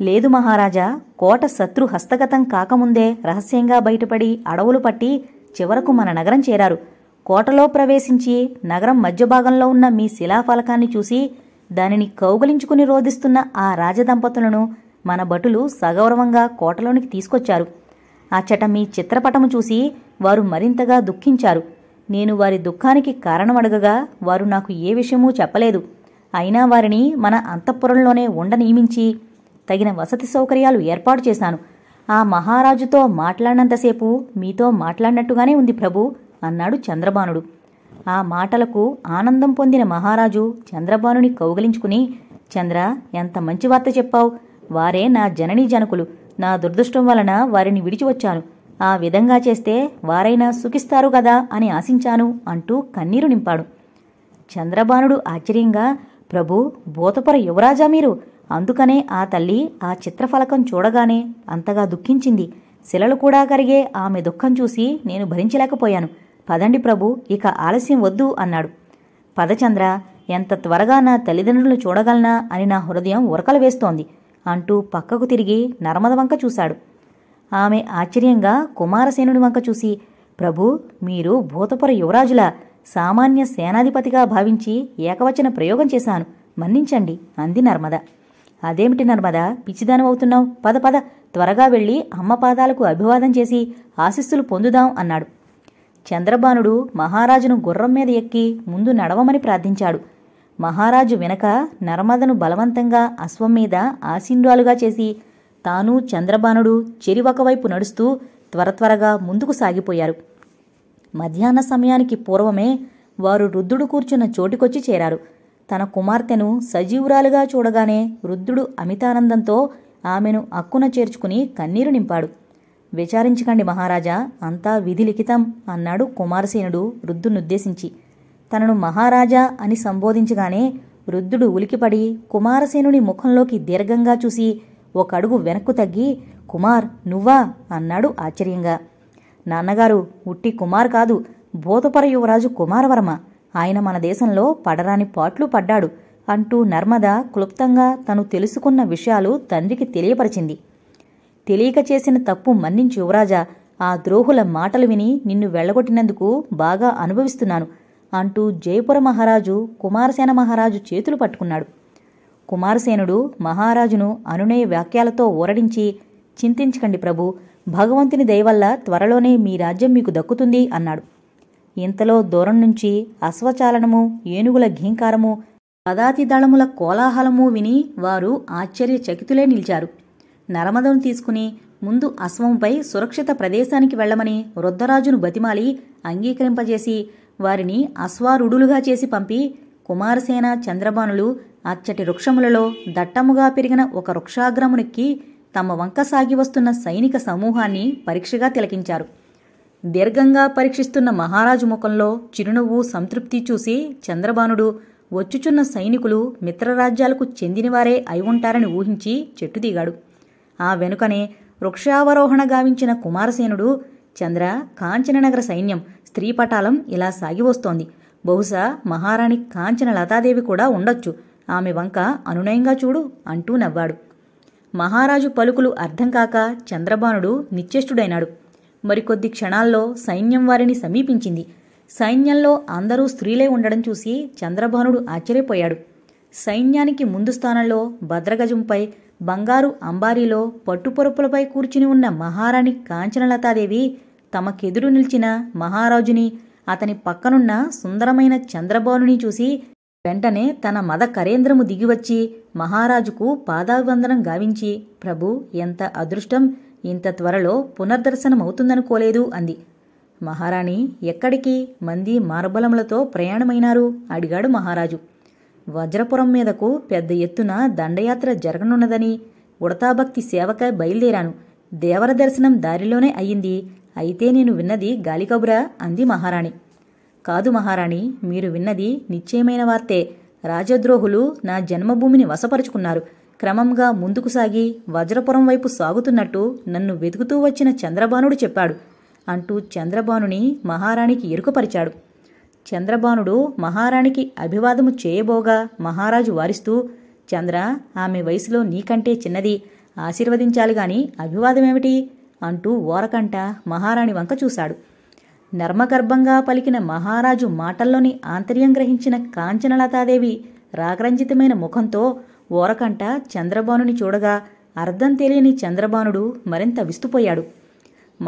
లేదు మహారాజా కోట శత్రు హస్తగతం కాకముందే రహస్యంగా బయటపడి అడవులు పట్టి చివరకు మన నగరం చేరారు కోటలో ప్రవేశించి నగరం మధ్యభాగంలో ఉన్న మీ శిలాఫలకాన్ని చూసి దానిని కౌగలించుకుని రోధిస్తున్న ఆ రాజదంపతులను మన భటులు సగౌరవంగా కోటలోనికి తీసుకొచ్చారు అచ్చట మీ చిత్రపటము చూసి వారు మరింతగా దుఃఖించారు నేను వారి దుఃఖానికి కారణమడగగా వారు నాకు ఏ విషయమూ చెప్పలేదు అయినా వారిని మన అంతఃపురంలోనే ఉండ నియమించి తగిన వసతి సౌకర్యాలు ఏర్పాటు చేశాను ఆ మహారాజుతో మాట్లాడినంతసేపు మీతో మాట్లాడినట్టుగానే ఉంది ప్రభు అన్నాడు చంద్రబానుడు ఆ మాటలకు ఆనందం పొందిన మహారాజు చంద్రబానుని కౌగలించుకుని చంద్ర ఎంత మంచి వార్త చెప్పావు వారే నా జననీ జనకులు నా దురదృష్టం వలన వారిని విడిచి వచ్చాను ఆ విధంగా చేస్తే వారైనా సుఖిస్తారు కదా అని ఆశించాను అంటూ కన్నీరు నింపాడు చంద్రబాణుడు ఆశ్చర్యంగా ప్రభు భూతపుర యువరాజా మీరు అందుకనే ఆ తల్లి ఆ చిత్రఫలకం చూడగానే అంతగా దుఃఖించింది శిలలు కూడా కరిగే ఆమె దుఃఖం చూసి నేను భరించలేకపోయాను పదండి ప్రభు ఇక ఆలస్యం వద్దు అన్నాడు పదచంద్ర ఎంత త్వరగా నా తల్లిదండ్రులను చూడగలనా అని నా హృదయం ఉరకలు వేస్తోంది అంటూ పక్కకు తిరిగి నర్మద వంక చూశాడు ఆమె ఆశ్చర్యంగా కుమారసేనుడి వంక చూసి ప్రభు మీరు భూతపుర యువరాజుల సామాన్య సేనాధిపతిగా భావించి ఏకవచన ప్రయోగం చేశాను మన్నించండి అంది నర్మద అదేమిటి నర్మద అవుతున్నావు పద పద త్వరగా వెళ్ళి అమ్మ పాదాలకు అభివాదం చేసి ఆశిస్సులు పొందుదాం అన్నాడు చంద్రబానుడు మహారాజును గుర్రం మీద ఎక్కి ముందు నడవమని ప్రార్థించాడు మహారాజు వెనక నర్మదను బలవంతంగా అశ్వం మీద ఆశీన్రాలుగా చేసి తాను చంద్రబాణుడు చెరి ఒకవైపు నడుస్తూ త్వర త్వరగా ముందుకు సాగిపోయారు మధ్యాహ్న సమయానికి పూర్వమే వారు రుద్రుడు కూర్చున్న చోటికొచ్చి చేరారు తన కుమార్తెను సజీవురాలుగా చూడగానే రుద్రుడు అమితానందంతో ఆమెను అక్కున చేర్చుకుని కన్నీరు నింపాడు విచారించకండి మహారాజా అంతా విధి లిఖితం అన్నాడు కుమారసేనుడు రుద్రునుద్దేశించి తనను మహారాజా అని సంబోధించగానే వృద్ధుడు ఉలికిపడి కుమారసేనుని ముఖంలోకి దీర్ఘంగా చూసి ఒక అడుగు వెనక్కు తగ్గి కుమార్ నువ్వా అన్నాడు ఆశ్చర్యంగా నాన్నగారు ఉట్టి కుమార్ కాదు భూతపర యువరాజు కుమారవర్మ ఆయన మన దేశంలో పడరాని పాట్లు పడ్డాడు అంటూ నర్మద క్లుప్తంగా తను తెలుసుకున్న విషయాలు తండ్రికి తెలియపరిచింది తెలియక చేసిన తప్పు మన్నించి యువరాజా ఆ ద్రోహుల మాటలు విని నిన్ను వెళ్ళగొట్టినందుకు బాగా అనుభవిస్తున్నాను అంటూ జయపుర మహారాజు కుమారసేన మహారాజు చేతులు పట్టుకున్నాడు కుమారసేనుడు మహారాజును అనునయ వాక్యాలతో ఊరడించి చింతించకండి ప్రభు భగవంతుని దయవల్ల త్వరలోనే మీ రాజ్యం మీకు దక్కుతుంది అన్నాడు ఇంతలో దూరం నుంచి అశ్వచాలనము ఏనుగుల ఘీంకారము దళముల కోలాహలము విని వారు ఆశ్చర్యచకితులే నిలిచారు నరమదను తీసుకుని ముందు అశ్వంపై సురక్షిత ప్రదేశానికి వెళ్లమని వృద్ధరాజును బతిమాలి అంగీకరింపజేసి వారిని అశ్వారుడులుగా చేసి పంపి కుమారసేన చంద్రబానులు అచ్చటి వృక్షములలో దట్టముగా పెరిగిన ఒక వృక్షాగ్రమునెక్కి తమ వంక సాగి వస్తున్న సైనిక సమూహాన్ని పరీక్షగా తిలకించారు దీర్ఘంగా పరీక్షిస్తున్న మహారాజు ముఖంలో చిరునవ్వు సంతృప్తి చూసి చంద్రబానుడు వచ్చుచున్న సైనికులు మిత్రరాజ్యాలకు చెందినవారే అయి ఉంటారని ఊహించి చెట్టు దిగాడు ఆ వెనుకనే వృక్షావరోహణ గావించిన కుమారసేనుడు చంద్ర కాంచననగర సైన్యం స్త్రీపటాలం ఇలా సాగివస్తోంది బహుశా మహారాణి కాంచన లతాదేవి కూడా ఉండొచ్చు ఆమె వంక అనునయంగా చూడు అంటూ నవ్వాడు మహారాజు పలుకులు అర్థం కాక చంద్రబాణుడు నిశ్చేష్టుడైనాడు మరికొద్ది క్షణాల్లో సైన్యం వారిని సమీపించింది సైన్యంలో అందరూ స్త్రీలే ఉండడం చూసి చంద్రబాణుడు ఆశ్చర్యపోయాడు సైన్యానికి ముందు స్థానంలో భద్రగజంపై బంగారు అంబారీలో పట్టుపొరుపులపై కూర్చుని ఉన్న మహారాణి కాంచనలతాదేవి తమకెదురు నిలిచిన మహారాజుని అతని పక్కనున్న సుందరమైన చంద్రబానుని చూసి వెంటనే తన మద కరేంద్రము దిగివచ్చి మహారాజుకు పాదాభివందనం గావించి ప్రభు ఎంత అదృష్టం ఇంత త్వరలో పునర్దర్శనమవుతుందనుకోలేదు అంది మహారాణి ఎక్కడికి మంది మార్బలములతో ప్రయాణమైనారు అడిగాడు మహారాజు వజ్రపురం మీదకు పెద్ద ఎత్తున దండయాత్ర జరగనున్నదని ఉడతాభక్తి సేవక బయలుదేరాను దేవర దర్శనం దారిలోనే అయ్యింది అయితే నేను విన్నది గాలికబురా అంది మహారాణి కాదు మహారాణి మీరు విన్నది నిశ్చయమైన వార్తే రాజద్రోహులు నా జన్మభూమిని వశపరుచుకున్నారు క్రమంగా ముందుకు సాగి వజ్రపురం వైపు సాగుతున్నట్టు నన్ను వెతుకుతూ వచ్చిన చంద్రబాణుడు చెప్పాడు అంటూ చంద్రబాణుని మహారాణికి ఎరుకపరిచాడు చంద్రబానుడు మహారాణికి అభివాదము చేయబోగా మహారాజు వారిస్తూ చంద్ర ఆమె వయసులో నీకంటే చిన్నది ఆశీర్వదించాలి గాని అభివాదమేమిటి అంటూ ఓరకంట మహారాణి వంక చూశాడు నర్మగర్భంగా పలికిన మహారాజు మాటల్లోని ఆంతర్యం గ్రహించిన కాంచనలతాదేవి రాగరంజితమైన ముఖంతో ఓరకంట చంద్రబానుని చూడగా అర్థం తెలియని చంద్రబానుడు మరింత విస్తుపోయాడు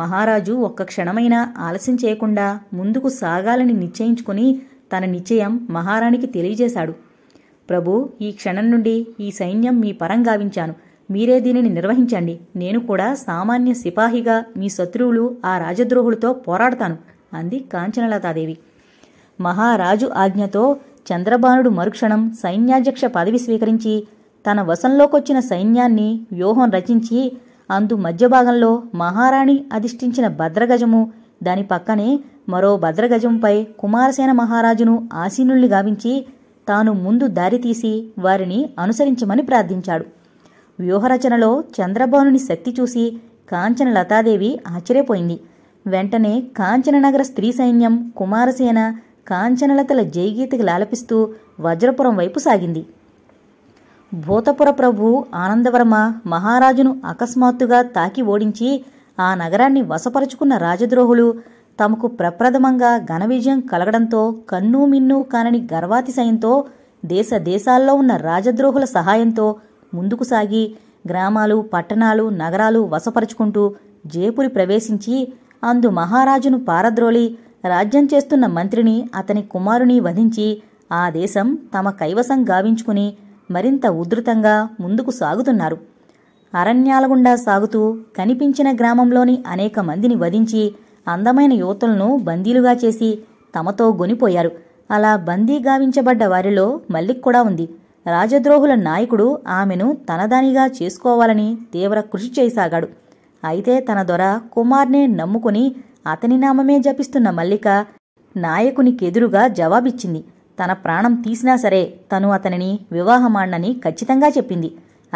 మహారాజు ఒక్క క్షణమైనా ఆలస్యం చేయకుండా ముందుకు సాగాలని నిశ్చయించుకుని తన నిశ్చయం మహారాణికి తెలియజేశాడు ప్రభు ఈ క్షణం నుండి ఈ సైన్యం మీ పరం గావించాను మీరే దీనిని నిర్వహించండి నేను కూడా సామాన్య సిపాహిగా మీ శత్రువులు ఆ రాజద్రోహులతో పోరాడతాను అంది కాంచనలతాదేవి మహారాజు ఆజ్ఞతో చంద్రబాణుడు మరుక్షణం సైన్యాధ్యక్ష పదవి స్వీకరించి తన వశంలోకొచ్చిన సైన్యాన్ని వ్యూహం రచించి అందు మధ్యభాగంలో మహారాణి అధిష్ఠించిన భద్రగజము దాని పక్కనే మరో భద్రగజంపై కుమారసేన మహారాజును ఆసీనుల్ని గావించి తాను ముందు దారితీసి వారిని అనుసరించమని ప్రార్థించాడు వ్యూహరచనలో చంద్రభానుని శక్తి చూసి కాంచన లతాదేవి ఆశ్చర్యపోయింది వెంటనే కాంచననగర స్త్రీ సైన్యం కుమారసేన కాంచనలతల జయగీతకి లాలపిస్తూ వజ్రపురం వైపు సాగింది భూతపుర ప్రభు ఆనందవర్మ మహారాజును అకస్మాత్తుగా తాకి ఓడించి ఆ నగరాన్ని వశపరుచుకున్న రాజద్రోహులు తమకు ప్రప్రథమంగా ఘన విజయం కలగడంతో కన్ను మిన్ను కానని సయంతో దేశ దేశాల్లో ఉన్న రాజద్రోహుల సహాయంతో ముందుకు సాగి గ్రామాలు పట్టణాలు నగరాలు వశపరుచుకుంటూ జేపురి ప్రవేశించి అందు మహారాజును పారద్రోలి రాజ్యం చేస్తున్న మంత్రిని అతని కుమారుని వధించి ఆ దేశం తమ కైవసం గావించుకుని మరింత ఉధృతంగా ముందుకు సాగుతున్నారు అరణ్యాల గుండా సాగుతూ కనిపించిన గ్రామంలోని అనేక మందిని వధించి అందమైన యువతులను బందీలుగా చేసి తమతో గొనిపోయారు అలా బందీ గావించబడ్డ వారిలో మల్లిక్ కూడా ఉంది రాజద్రోహుల నాయకుడు ఆమెను తనదానిగా చేసుకోవాలని తీవ్ర కృషి చేయసాగాడు అయితే తన దొర కుమార్నే నమ్ముకుని అతని నామమే జపిస్తున్న మల్లిక నాయకునికెదురుగా జవాబిచ్చింది తన ప్రాణం తీసినా సరే తను అతనిని వివాహమాడనని ఖచ్చితంగా చెప్పింది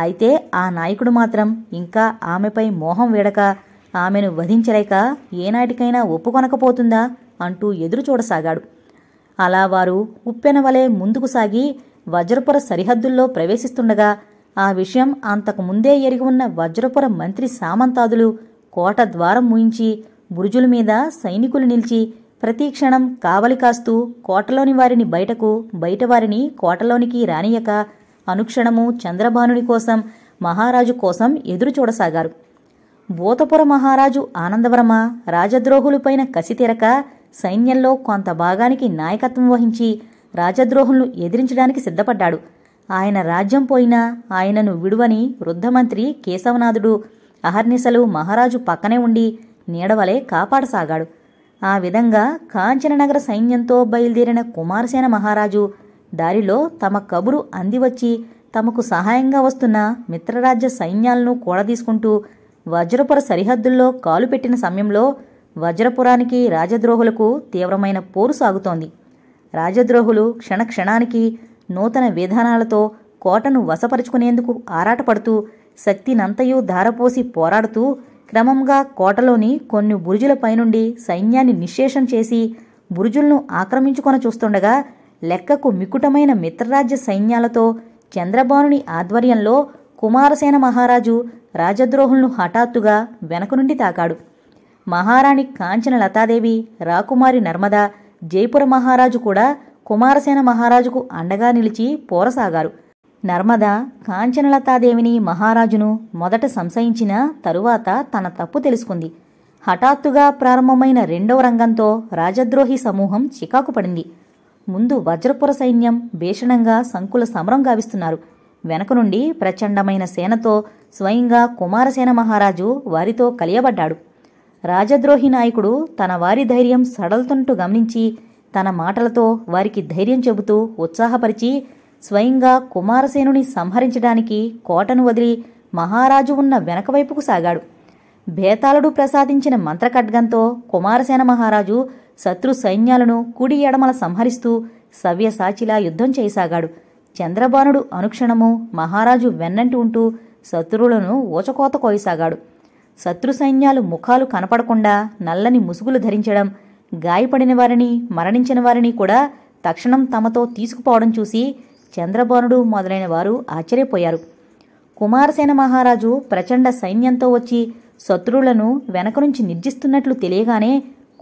అయితే ఆ నాయకుడు మాత్రం ఇంకా ఆమెపై మోహం వేడక ఆమెను వధించలేక ఏనాటికైనా ఒప్పుకొనకపోతుందా అంటూ ఎదురు చూడసాగాడు అలా వారు ఉప్పెన వలె ముందుకు సాగి వజ్రపుర సరిహద్దుల్లో ప్రవేశిస్తుండగా ఆ విషయం అంతకు ముందే ఎరిగి ఉన్న వజ్రపుర మంత్రి సామంతాదులు కోట ద్వారం ముయించి బురుజుల మీద సైనికులు నిలిచి ప్రతి క్షణం కావలి కాస్తూ కోటలోని వారిని బయటకు బయటవారిని కోటలోనికి రానియక అనుక్షణము చంద్రభానుని కోసం మహారాజు కోసం ఎదురు చూడసాగారు భూతపుర మహారాజు ఆనందవరమ రాజద్రోహులపైన కసితెరక సైన్యంలో కొంత భాగానికి నాయకత్వం వహించి రాజద్రోహులను ఎదిరించడానికి సిద్ధపడ్డాడు ఆయన రాజ్యం పోయినా ఆయనను విడువని వృద్ధమంత్రి కేశవనాథుడు అహర్నిశలు మహారాజు పక్కనే ఉండి నీడవలే కాపాడసాగాడు ఆ విధంగా కాంచననగర సైన్యంతో బయలుదేరిన కుమారసేన మహారాజు దారిలో తమ కబురు అందివచ్చి తమకు సహాయంగా వస్తున్న మిత్రరాజ్య సైన్యాలను కూడదీసుకుంటూ వజ్రపుర సరిహద్దుల్లో కాలుపెట్టిన సమయంలో వజ్రపురానికి రాజద్రోహులకు తీవ్రమైన పోరు సాగుతోంది రాజద్రోహులు క్షణక్షణానికి నూతన విధానాలతో కోటను వశపరుచుకునేందుకు ఆరాటపడుతూ శక్తినంతయూ ధారపోసి పోరాడుతూ క్రమంగా కోటలోని కొన్ని బురుజులపై నుండి సైన్యాన్ని నిశ్శేషం చేసి బురుజులను ఆక్రమించుకొన చూస్తుండగా లెక్కకు మికుటమైన మిత్రరాజ్య సైన్యాలతో చంద్రబానుని ఆధ్వర్యంలో కుమారసేన మహారాజు రాజద్రోహులను హఠాత్తుగా వెనక నుండి తాకాడు మహారాణి కాంచన లతాదేవి రాకుమారి నర్మద జైపుర మహారాజు కూడా కుమారసేన మహారాజుకు అండగా నిలిచి పోరసాగారు నర్మద కాంచనలతాదేవిని మహారాజును మొదట సంశయించిన తరువాత తన తప్పు తెలుసుకుంది హఠాత్తుగా ప్రారంభమైన రెండవ రంగంతో రాజద్రోహి సమూహం చికాకు పడింది ముందు వజ్రపుర సైన్యం భీషణంగా సంకుల సమరం గావిస్తున్నారు వెనక నుండి ప్రచండమైన సేనతో స్వయంగా కుమారసేన మహారాజు వారితో కలియబడ్డాడు రాజద్రోహి నాయకుడు తన వారి ధైర్యం సడలుతుంటూ గమనించి తన మాటలతో వారికి ధైర్యం చెబుతూ ఉత్సాహపరిచి స్వయంగా కుమారసేనుని సంహరించడానికి కోటను వదిలి మహారాజు ఉన్న వెనకవైపుకు సాగాడు బేతాళుడు ప్రసాదించిన మంత్రఖడ్గంతో కుమారసేన మహారాజు శత్రు సైన్యాలను కుడి ఎడమల సంహరిస్తూ సవ్యసాచిలా యుద్ధం చేయసాగాడు చంద్రబాణుడు అనుక్షణము మహారాజు వెన్నంటి ఉంటూ శత్రువులను ఊచకోత కోయసాగాడు శత్రు సైన్యాలు ముఖాలు కనపడకుండా నల్లని ముసుగులు ధరించడం గాయపడిన వారిని మరణించిన వారిని కూడా తక్షణం తమతో తీసుకుపోవడం చూసి చంద్రబోనుడు మొదలైన వారు ఆశ్చర్యపోయారు కుమారసేన మహారాజు ప్రచండ సైన్యంతో వచ్చి శత్రువులను వెనక నుంచి నిర్జిస్తున్నట్లు తెలియగానే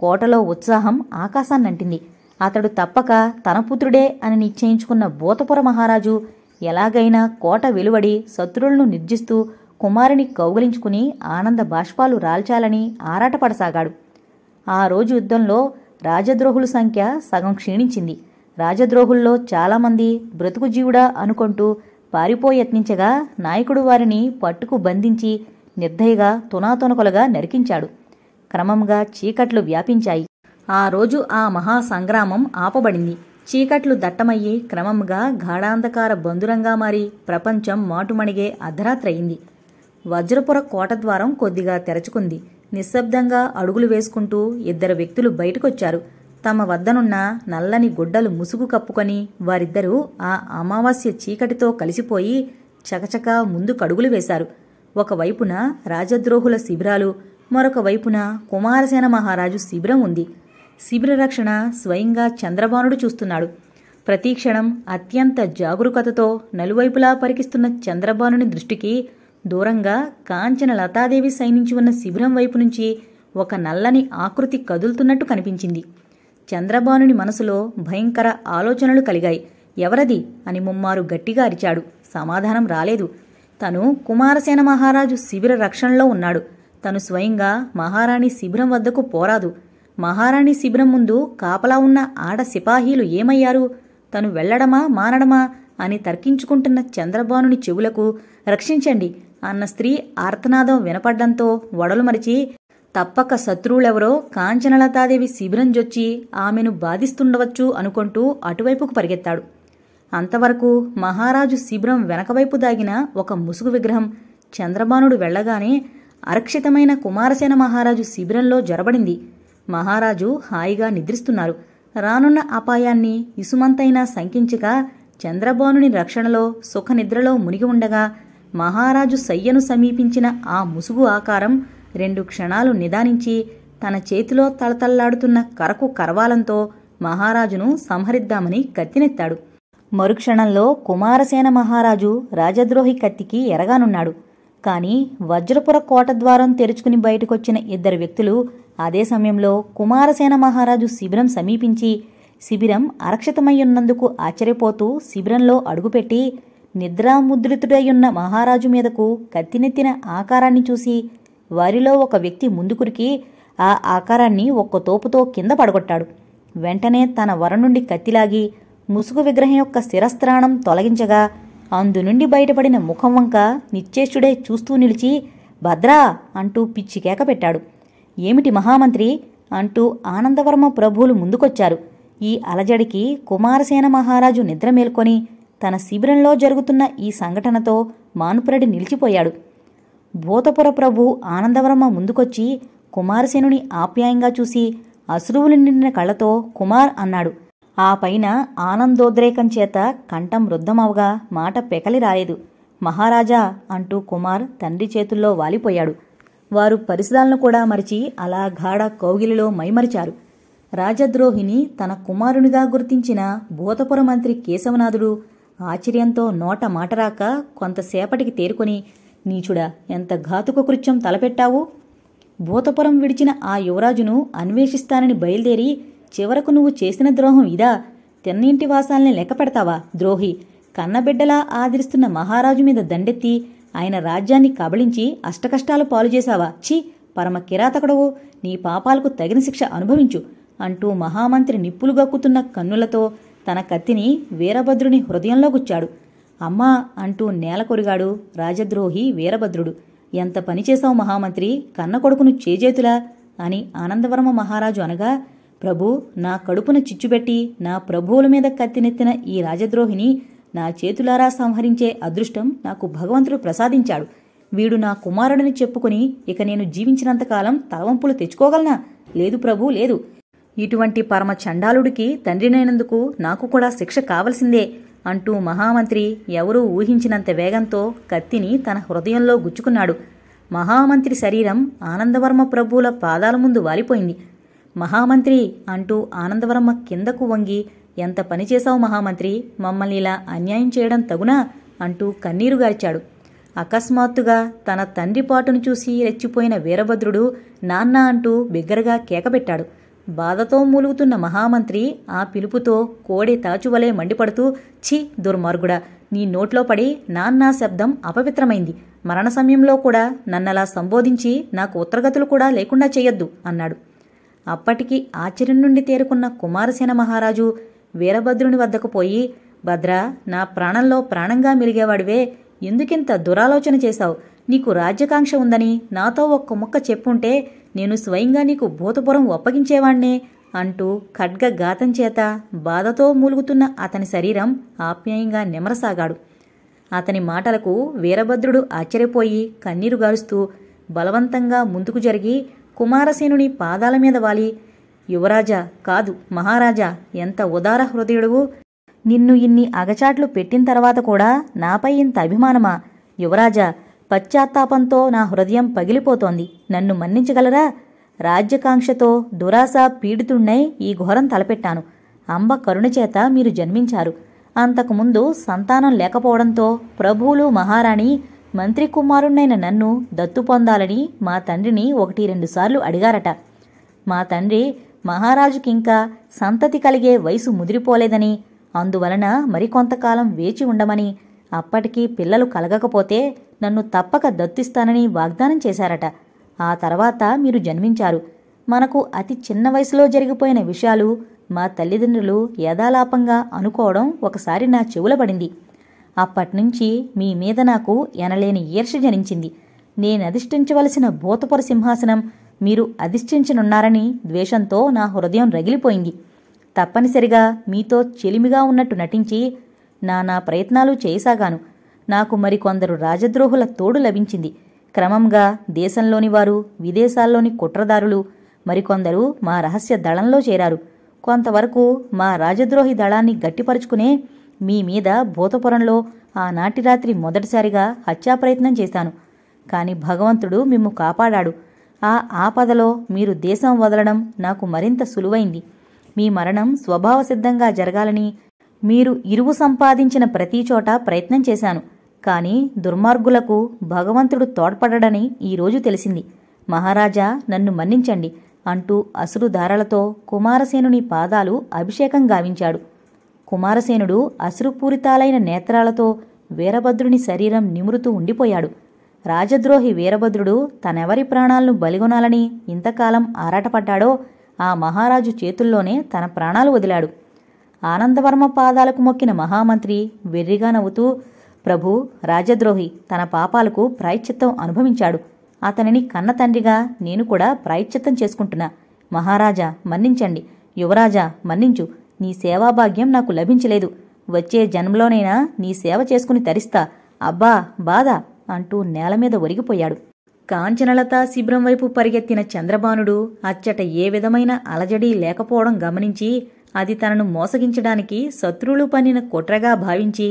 కోటలో ఉత్సాహం ఆకాశాన్నంటింది అతడు తప్పక తన పుత్రుడే అని నిశ్చయించుకున్న భూతపుర మహారాజు ఎలాగైనా కోట వెలువడి శత్రువులను నిర్జిస్తూ కుమారుని కౌగలించుకుని ఆనంద బాష్పాలు రాల్చాలని ఆరాటపడసాగాడు ఆ రోజు యుద్ధంలో రాజద్రోహుల సంఖ్య సగం క్షీణించింది రాజద్రోహుల్లో చాలామంది బ్రతుకుజీవుడా అనుకుంటూ పారిపోయత్నించగా నాయకుడు వారిని పట్టుకు బంధించి నిర్దయగా తునాతునకలుగా నరికించాడు క్రమంగా చీకట్లు వ్యాపించాయి ఆ రోజు ఆ మహా సంగ్రామం ఆపబడింది చీకట్లు దట్టమయ్యి క్రమంగా గాఢాంధకార బంధురంగా మారి ప్రపంచం మాటుమణిగే అర్ధరాత్రయింది వజ్రపుర కోట ద్వారం కొద్దిగా తెరచుకుంది నిశ్శబ్దంగా అడుగులు వేసుకుంటూ ఇద్దరు వ్యక్తులు బయటకొచ్చారు తమ వద్దనున్న నల్లని గుడ్డలు ముసుగు కప్పుకొని వారిద్దరూ ఆ అమావాస్య చీకటితో కలిసిపోయి చకచకా ముందు కడుగులు వేశారు ఒకవైపున రాజద్రోహుల శిబిరాలు మరొక వైపున కుమారసేన మహారాజు శిబిరం ఉంది శిబిర రక్షణ స్వయంగా చంద్రబాణుడు చూస్తున్నాడు ప్రతీక్షణం అత్యంత జాగరూకతతో నలువైపులా పరికిస్తున్న చంద్రబాణుని దృష్టికి దూరంగా కాంచన లతాదేవి సైనించి ఉన్న శిబిరం వైపు నుంచి ఒక నల్లని ఆకృతి కదులుతున్నట్టు కనిపించింది చంద్రబానుని మనసులో భయంకర ఆలోచనలు కలిగాయి ఎవరది అని ముమ్మారు గట్టిగా అరిచాడు సమాధానం రాలేదు తను కుమారసేన మహారాజు శిబిర రక్షణలో ఉన్నాడు తను స్వయంగా మహారాణి శిబిరం వద్దకు పోరాదు మహారాణి శిబిరం ముందు కాపలా ఉన్న ఆడ సిపాహీలు ఏమయ్యారు తను వెళ్లడమా మానడమా అని తర్కించుకుంటున్న చంద్రబానుని చెవులకు రక్షించండి అన్న స్త్రీ ఆర్తనాదం వినపడ్డంతో వడలు మరిచి తప్పక శత్రువులెవరో కాంచనలతాదేవి శిబిరం జొచ్చి ఆమెను బాధిస్తుండవచ్చు అనుకుంటూ అటువైపుకు పరిగెత్తాడు అంతవరకు మహారాజు శిబిరం వెనకవైపు దాగిన ఒక ముసుగు విగ్రహం చంద్రబానుడు వెళ్లగానే అరక్షితమైన కుమారసేన మహారాజు శిబిరంలో జరబడింది మహారాజు హాయిగా నిద్రిస్తున్నారు రానున్న అపాయాన్ని ఇసుమంతైనా శంకించక చంద్రబానుని రక్షణలో సుఖనిద్రలో మునిగి ఉండగా మహారాజు సయ్యను సమీపించిన ఆ ముసుగు ఆకారం రెండు క్షణాలు నిదానించి తన చేతిలో తలతల్లాడుతున్న కరకు కరవాలంతో మహారాజును సంహరిద్దామని కత్తినెత్తాడు మరుక్షణంలో కుమారసేన మహారాజు రాజద్రోహి కత్తికి ఎరగానున్నాడు కానీ వజ్రపుర కోట ద్వారం తెరుచుకుని బయటకొచ్చిన ఇద్దరు వ్యక్తులు అదే సమయంలో కుమారసేన మహారాజు శిబిరం సమీపించి శిబిరం అరక్షితమయ్యున్నందుకు ఆశ్చర్యపోతూ శిబిరంలో అడుగుపెట్టి నిద్రాముద్రితుడయ్యున్న మహారాజు మీదకు కత్తినెత్తిన ఆకారాన్ని చూసి వారిలో ఒక వ్యక్తి ముందుకురికి ఆ ఆకారాన్ని ఒక్క తోపుతో కింద పడగొట్టాడు వెంటనే తన వర నుండి కత్తిలాగి ముసుగు విగ్రహం యొక్క స్థిరస్త్రాణం తొలగించగా అందు నుండి బయటపడిన ముఖం వంక నిశ్చేష్టుడే చూస్తూ నిలిచి భద్రా అంటూ పిచ్చి కేక పెట్టాడు ఏమిటి మహామంత్రి అంటూ ఆనందవర్మ ప్రభువులు ముందుకొచ్చారు ఈ అలజడికి కుమారసేన మహారాజు నిద్ర మేల్కొని తన శిబిరంలో జరుగుతున్న ఈ సంఘటనతో మానుపురడి నిలిచిపోయాడు భూతపుర ప్రభు ఆనందవర్మ ముందుకొచ్చి కుమారసేనుని ఆప్యాయంగా చూసి అశ్రువులు నిండిన కళ్ళతో కుమార్ అన్నాడు ఆ పైన ఆనందోద్రేకం చేత కంఠం వృద్ధమవగా మాట పెకలి రాలేదు మహారాజా అంటూ కుమార్ తండ్రి చేతుల్లో వాలిపోయాడు వారు పరిసరాలను కూడా మరిచి అలా గాఢ కౌగిలిలో మైమరిచారు రాజద్రోహిని తన కుమారునిగా గుర్తించిన భూతపుర మంత్రి కేశవనాథుడు ఆశ్చర్యంతో నోట మాటరాక కొంతసేపటికి తేరుకొని నీచుడా ఎంత ఘాతుక కృత్యం తలపెట్టావు భూతపురం విడిచిన ఆ యువరాజును అన్వేషిస్తానని బయలుదేరి చివరకు నువ్వు చేసిన ద్రోహం ఇదా తెన్నింటి వాసాల్ని లెక్క పెడతావా ద్రోహి కన్నబిడ్డలా ఆదరిస్తున్న మహారాజు మీద దండెత్తి ఆయన రాజ్యాన్ని కబళించి అష్టకష్టాలు పాలు చేశావా ఛీ పరమ కిరాతకుడవు నీ పాపాలకు తగిన శిక్ష అనుభవించు అంటూ మహామంత్రి నిప్పులు గక్కుతున్న కన్నులతో తన కత్తిని వీరభద్రుని హృదయంలో గుచ్చాడు అమ్మా అంటూ నేలకొరిగాడు రాజద్రోహి వీరభద్రుడు ఎంత పనిచేశావు మహామంత్రి కన్న కొడుకును చేజేతులా అని ఆనందవర్మ మహారాజు అనగా ప్రభు నా కడుపున చిచ్చుపెట్టి నా ప్రభువుల మీద కత్తినెత్తిన ఈ రాజద్రోహిని నా చేతులారా సంహరించే అదృష్టం నాకు భగవంతుడు ప్రసాదించాడు వీడు నా కుమారుడని చెప్పుకుని ఇక నేను జీవించినంతకాలం తలవంపులు తెచ్చుకోగలనా లేదు ప్రభు లేదు ఇటువంటి పరమ చండాలుడికి తండ్రినైనందుకు నాకు కూడా శిక్ష కావలసిందే అంటూ మహామంత్రి ఎవరూ ఊహించినంత వేగంతో కత్తిని తన హృదయంలో గుచ్చుకున్నాడు మహామంత్రి శరీరం ఆనందవర్మ ప్రభువుల పాదాల ముందు వాలిపోయింది మహామంత్రి అంటూ ఆనందవర్మ కిందకు వంగి ఎంత పనిచేశావు మహామంత్రి మమ్మల్ని ఇలా అన్యాయం చేయడం తగునా అంటూ కన్నీరు గార్చాడు అకస్మాత్తుగా తన తండ్రి పాటును చూసి రెచ్చిపోయిన వీరభద్రుడు నాన్న అంటూ బిగ్గరగా కేకబెట్టాడు బాధతో మూలుగుతున్న మహామంత్రి ఆ పిలుపుతో కోడి తాచువలే మండిపడుతూ ఛీ దుర్మార్గుడ నీ నోట్లో పడి నాన్న శబ్దం అపవిత్రమైంది మరణ సమయంలో కూడా నన్నలా సంబోధించి నాకు ఉత్తరగతులు కూడా లేకుండా చేయొద్దు అన్నాడు అప్పటికి ఆశ్చర్యం నుండి తేరుకున్న కుమారసేన మహారాజు వీరభద్రుని వద్దకు పోయి భద్ర నా ప్రాణంలో ప్రాణంగా మిలిగేవాడివే ఎందుకింత దురాలోచన చేశావు నీకు రాజ్యాకాంక్ష ఉందని నాతో ఒక్క ముక్క చెప్పుంటే నేను స్వయంగా నీకు భూతపురం ఒప్పగించేవాణ్ణే అంటూ ఖడ్గఘాతం చేత బాధతో మూలుగుతున్న అతని శరీరం ఆప్యాయంగా నిమరసాగాడు అతని మాటలకు వీరభద్రుడు ఆశ్చర్యపోయి కన్నీరు గారుస్తూ బలవంతంగా ముందుకు జరిగి కుమారసేనుని పాదాల మీద వాలి యువరాజా కాదు మహారాజా ఎంత ఉదార హృదయుడువు నిన్ను ఇన్ని అగచాట్లు పెట్టిన తర్వాత కూడా నాపై ఇంత అభిమానమా యువరాజా పశ్చాత్తాపంతో నా హృదయం పగిలిపోతోంది నన్ను మన్నించగలరా రాజ్యకాంక్షతో దురాశ పీడితుణ్ణై ఈ ఘోరం తలపెట్టాను అంబ కరుణచేత మీరు జన్మించారు అంతకుముందు సంతానం లేకపోవడంతో ప్రభువులు మహారాణి మంత్రి కుమారుణ్ణైన నన్ను దత్తు పొందాలని మా తండ్రిని ఒకటి రెండుసార్లు అడిగారట మా తండ్రి మహారాజుకింకా సంతతి కలిగే వయసు ముదిరిపోలేదని అందువలన మరికొంతకాలం వేచి ఉండమని అప్పటికీ పిల్లలు కలగకపోతే నన్ను తప్పక దత్తిస్తానని వాగ్దానం చేశారట ఆ తర్వాత మీరు జన్మించారు మనకు అతి చిన్న వయసులో జరిగిపోయిన విషయాలు మా తల్లిదండ్రులు యథాలాపంగా అనుకోవడం ఒకసారి నా చెవుల పడింది అప్పటినుంచి మీ మీద నాకు ఎనలేని ఈర్ష జనించింది నేను అధిష్ఠించవలసిన భూతపుర సింహాసనం మీరు అధిష్ఠించనున్నారని ద్వేషంతో నా హృదయం రగిలిపోయింది తప్పనిసరిగా మీతో చెలిమిగా ఉన్నట్టు నటించి నానా ప్రయత్నాలు చేయసాగాను నాకు మరికొందరు రాజద్రోహుల తోడు లభించింది క్రమంగా దేశంలోని వారు విదేశాల్లోని కుట్రదారులు మరికొందరు మా రహస్య దళంలో చేరారు కొంతవరకు మా రాజద్రోహి దళాన్ని గట్టిపరుచుకునే మీ మీద భూతపురంలో ఆనాటి రాత్రి మొదటిసారిగా హత్యాప్రయత్నం చేశాను కాని భగవంతుడు మిమ్ము కాపాడాడు ఆ ఆపదలో మీరు దేశం వదలడం నాకు మరింత సులువైంది మీ మరణం స్వభావసిద్ధంగా జరగాలని మీరు ఇరువు సంపాదించిన ప్రతి చోట ప్రయత్నం చేశాను కానీ దుర్మార్గులకు భగవంతుడు తోడ్పడడని ఈరోజు తెలిసింది మహారాజా నన్ను మన్నించండి అంటూ అసురుధారలతో కుమారసేనుని పాదాలు అభిషేకం గావించాడు కుమారసేనుడు అశ్రుపూరితాలైన నేత్రాలతో వీరభద్రుని శరీరం నిమురుతూ ఉండిపోయాడు రాజద్రోహి వీరభద్రుడు తనెవరి ప్రాణాలను బలిగొనాలని ఇంతకాలం ఆరాటపడ్డాడో ఆ మహారాజు చేతుల్లోనే తన ప్రాణాలు వదిలాడు ఆనందవర్మ పాదాలకు మొక్కిన మహామంత్రి వెర్రిగా నవ్వుతూ ప్రభు రాజద్రోహి తన పాపాలకు ప్రాయశ్చిత్తం అనుభవించాడు అతనిని కన్న తండ్రిగా నేను కూడా ప్రాయశ్చిత్తం చేసుకుంటున్నా మహారాజా మన్నించండి యువరాజా మన్నించు నీ సేవాభాగ్యం నాకు లభించలేదు వచ్చే జన్మలోనైనా నీ సేవ చేసుకుని తరిస్తా అబ్బా బాధ అంటూ నేల మీద ఒరిగిపోయాడు కాంచనలత శిబిరం వైపు పరిగెత్తిన చంద్రబానుడు అచ్చట ఏ విధమైన అలజడి లేకపోవడం గమనించి అది తనను మోసగించడానికి శత్రువులు పన్నిన కుట్రగా భావించి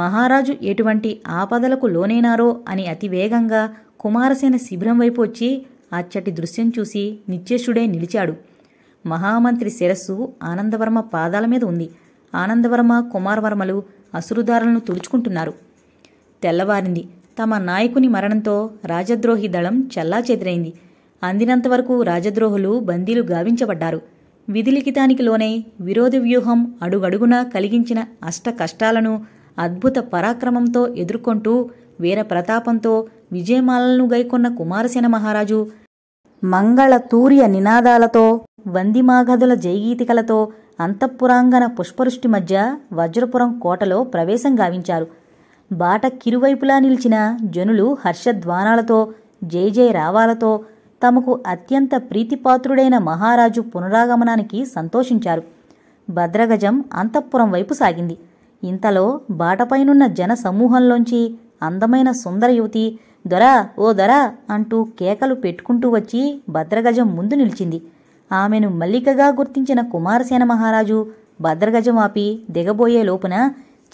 మహారాజు ఎటువంటి ఆపదలకు లోనైనారో అని అతివేగంగా కుమారసేన శిబిరం వైపు వచ్చి అచ్చటి దృశ్యం చూసి నిత్యశుడే నిలిచాడు మహామంత్రి శిరస్సు ఆనందవర్మ పాదాల మీద ఉంది ఆనందవర్మ కుమారవర్మలు అసురుదారులను తుడుచుకుంటున్నారు తెల్లవారింది తమ నాయకుని మరణంతో రాజద్రోహి దళం చల్లాచెదిరైంది అందినంతవరకు రాజద్రోహులు బందీలు గావించబడ్డారు విధిలిఖితానికి లోనై విరోధి వ్యూహం అడుగడుగునా కలిగించిన అష్ట కష్టాలను అద్భుత పరాక్రమంతో ఎదుర్కొంటూ వీరప్రతాపంతో విజయమాలను గైకొన్న కుమారసేన మహారాజు మంగళ తూర్య నినాదాలతో వందిమాగధుల జయగీతికలతో అంతఃపురాంగణ పుష్పరుష్టి మధ్య వజ్రపురం కోటలో ప్రవేశం గావించారు బాట కిరువైపులా నిలిచిన జనులు హర్షధ్వానాలతో జయ జయ రావాలతో తమకు అత్యంత ప్రీతిపాత్రుడైన మహారాజు పునరాగమనానికి సంతోషించారు భద్రగజం అంతఃపురం వైపు సాగింది ఇంతలో బాటపైనున్న జన సమూహంలోంచి అందమైన సుందర యువతి దొరా ఓ దొరా అంటూ కేకలు పెట్టుకుంటూ వచ్చి భద్రగజం ముందు నిలిచింది ఆమెను మల్లికగా గుర్తించిన కుమారసేన మహారాజు భద్రగజం ఆపి దిగబోయే లోపున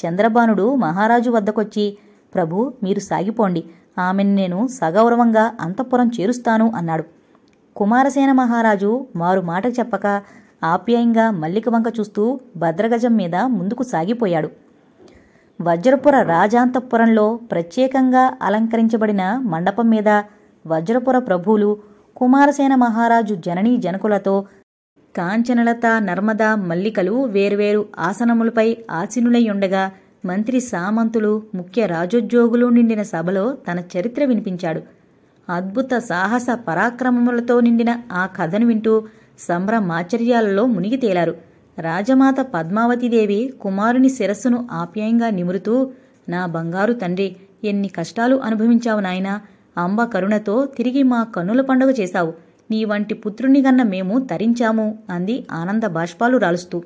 చంద్రబానుడు మహారాజు వద్దకొచ్చి ప్రభు మీరు సాగిపోండి ఆమెను నేను సగౌరవంగా అంతఃపురం చేరుస్తాను అన్నాడు కుమారసేన మహారాజు మారు మాట చెప్పక ఆప్యాయంగా మల్లిక వంక చూస్తూ భద్రగజం మీద ముందుకు సాగిపోయాడు వజ్రపుర రాజాంతఃపురంలో ప్రత్యేకంగా అలంకరించబడిన మండపం మీద వజ్రపుర ప్రభువులు కుమారసేన మహారాజు జననీ జనకులతో కాంచనలత నర్మద మల్లికలు వేర్వేరు ఆసనములపై ఆసీనులై ఉండగా మంత్రి సామంతులు ముఖ్య రాజోద్యోగులు నిండిన సభలో తన చరిత్ర వినిపించాడు అద్భుత సాహస పరాక్రమములతో నిండిన ఆ కథను వింటూ సంభ్రమాచర్యాలలో మునిగి తేలారు రాజమాత పద్మావతిదేవి కుమారుని శిరస్సును ఆప్యాయంగా నిమురుతూ నా బంగారు తండ్రి ఎన్ని కష్టాలు అనుభవించావు నాయనా అంబ కరుణతో తిరిగి మా కన్నుల పండుగ చేశావు నీ వంటి పుత్రుని మేము తరించాము అంది ఆనంద బాష్పాలు రాలుస్తూ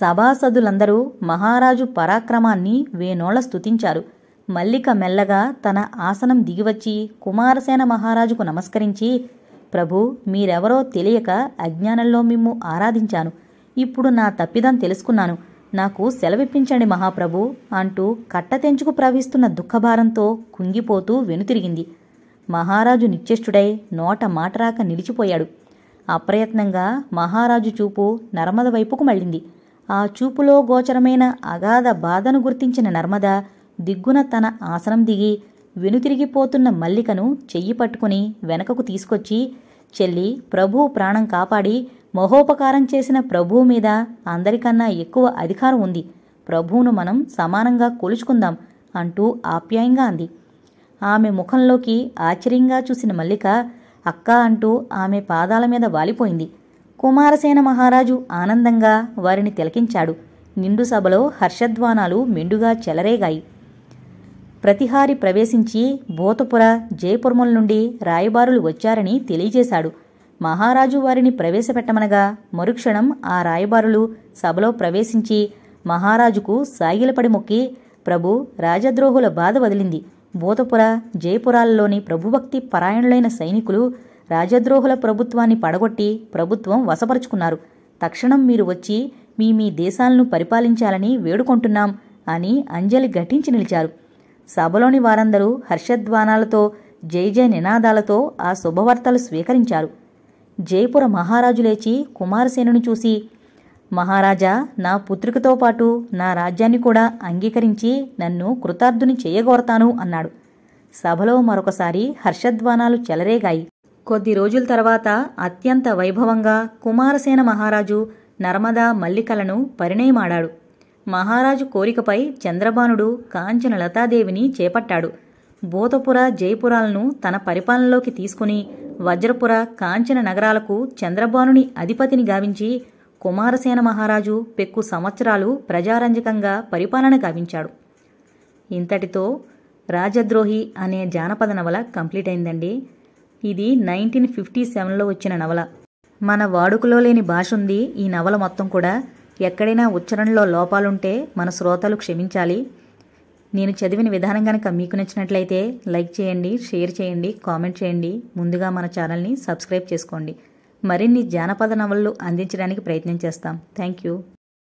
సభాసదులందరూ మహారాజు పరాక్రమాన్ని వేనోళ్ల స్తుతించారు మల్లిక మెల్లగా తన ఆసనం దిగివచ్చి కుమారసేన మహారాజుకు నమస్కరించి ప్రభు మీరెవరో తెలియక అజ్ఞానంలో మిమ్ము ఆరాధించాను ఇప్పుడు నా తప్పిదం తెలుసుకున్నాను నాకు సెలవిప్పించండి మహాప్రభు అంటూ కట్టతెంచుకు ప్రవహిస్తున్న దుఃఖభారంతో కుంగిపోతూ వెనుతిరిగింది మహారాజు నిశ్చేష్టుడై నోట మాటరాక నిలిచిపోయాడు అప్రయత్నంగా మహారాజు చూపు నర్మద వైపుకు మళ్ళింది ఆ చూపులో గోచరమైన అగాధ బాధను గుర్తించిన నర్మద దిగ్గున తన ఆసనం దిగి వెనుతిరిగిపోతున్న మల్లికను చెయ్యి పట్టుకుని వెనకకు తీసుకొచ్చి చెల్లి ప్రభు ప్రాణం కాపాడి మహోపకారం చేసిన ప్రభువు మీద అందరికన్నా ఎక్కువ అధికారం ఉంది ప్రభువును మనం సమానంగా కొలుచుకుందాం అంటూ ఆప్యాయంగా అంది ఆమె ముఖంలోకి ఆశ్చర్యంగా చూసిన మల్లిక అక్క అంటూ ఆమె పాదాల మీద వాలిపోయింది కుమారసేన మహారాజు ఆనందంగా వారిని తిలకించాడు నిండు సభలో హర్షధ్వానాలు మెండుగా చెలరేగాయి ప్రతిహారి ప్రవేశించి భూతపుర జయపురముల నుండి రాయబారులు వచ్చారని తెలియజేశాడు మహారాజు వారిని ప్రవేశపెట్టమనగా మరుక్షణం ఆ రాయబారులు సభలో ప్రవేశించి మహారాజుకు సాగిలపడి మొక్కి ప్రభు రాజద్రోహుల బాధ వదిలింది భూతపుర జయపురాలలోని ప్రభుభక్తి పరాయణులైన సైనికులు రాజద్రోహుల ప్రభుత్వాన్ని పడగొట్టి ప్రభుత్వం వశపరుచుకున్నారు తక్షణం మీరు వచ్చి మీ మీ దేశాలను పరిపాలించాలని వేడుకుంటున్నాం అని అంజలి ఘటించి నిలిచారు సభలోని వారందరూ హర్షధ్వానాలతో జై జయ నినాదాలతో ఆ శుభవార్తలు స్వీకరించారు జైపుర మహారాజు లేచి కుమారసేనుని చూసి మహారాజా నా పుత్రికతో పాటు నా రాజ్యాన్ని కూడా అంగీకరించి నన్ను కృతార్థుని చేయగోరతాను అన్నాడు సభలో మరొకసారి హర్షధ్వానాలు చెలరేగాయి కొద్ది రోజుల తర్వాత అత్యంత వైభవంగా కుమారసేన మహారాజు నర్మదా మల్లికలను పరిణయమాడాడు మహారాజు కోరికపై చంద్రబానుడు కాంచన లతాదేవిని చేపట్టాడు భూతపుర జయపురాలను తన పరిపాలనలోకి తీసుకుని వజ్రపుర కాంచన నగరాలకు చంద్రబానుని అధిపతిని గావించి కుమారసేన మహారాజు పెక్కు సంవత్సరాలు ప్రజారంజకంగా పరిపాలన గావించాడు ఇంతటితో రాజద్రోహి అనే జానపద నవల కంప్లీట్ అయిందండి ఇది నైన్టీన్ ఫిఫ్టీ సెవెన్లో వచ్చిన నవల మన వాడుకలో లేని భాష ఉంది ఈ నవల మొత్తం కూడా ఎక్కడైనా ఉచ్చరణలో లోపాలుంటే మన శ్రోతలు క్షమించాలి నేను చదివిన విధానం కనుక మీకు నచ్చినట్లయితే లైక్ చేయండి షేర్ చేయండి కామెంట్ చేయండి ముందుగా మన ఛానల్ని సబ్స్క్రైబ్ చేసుకోండి మరిన్ని జానపద నవళ్ళు అందించడానికి ప్రయత్నం చేస్తాం థ్యాంక్ యూ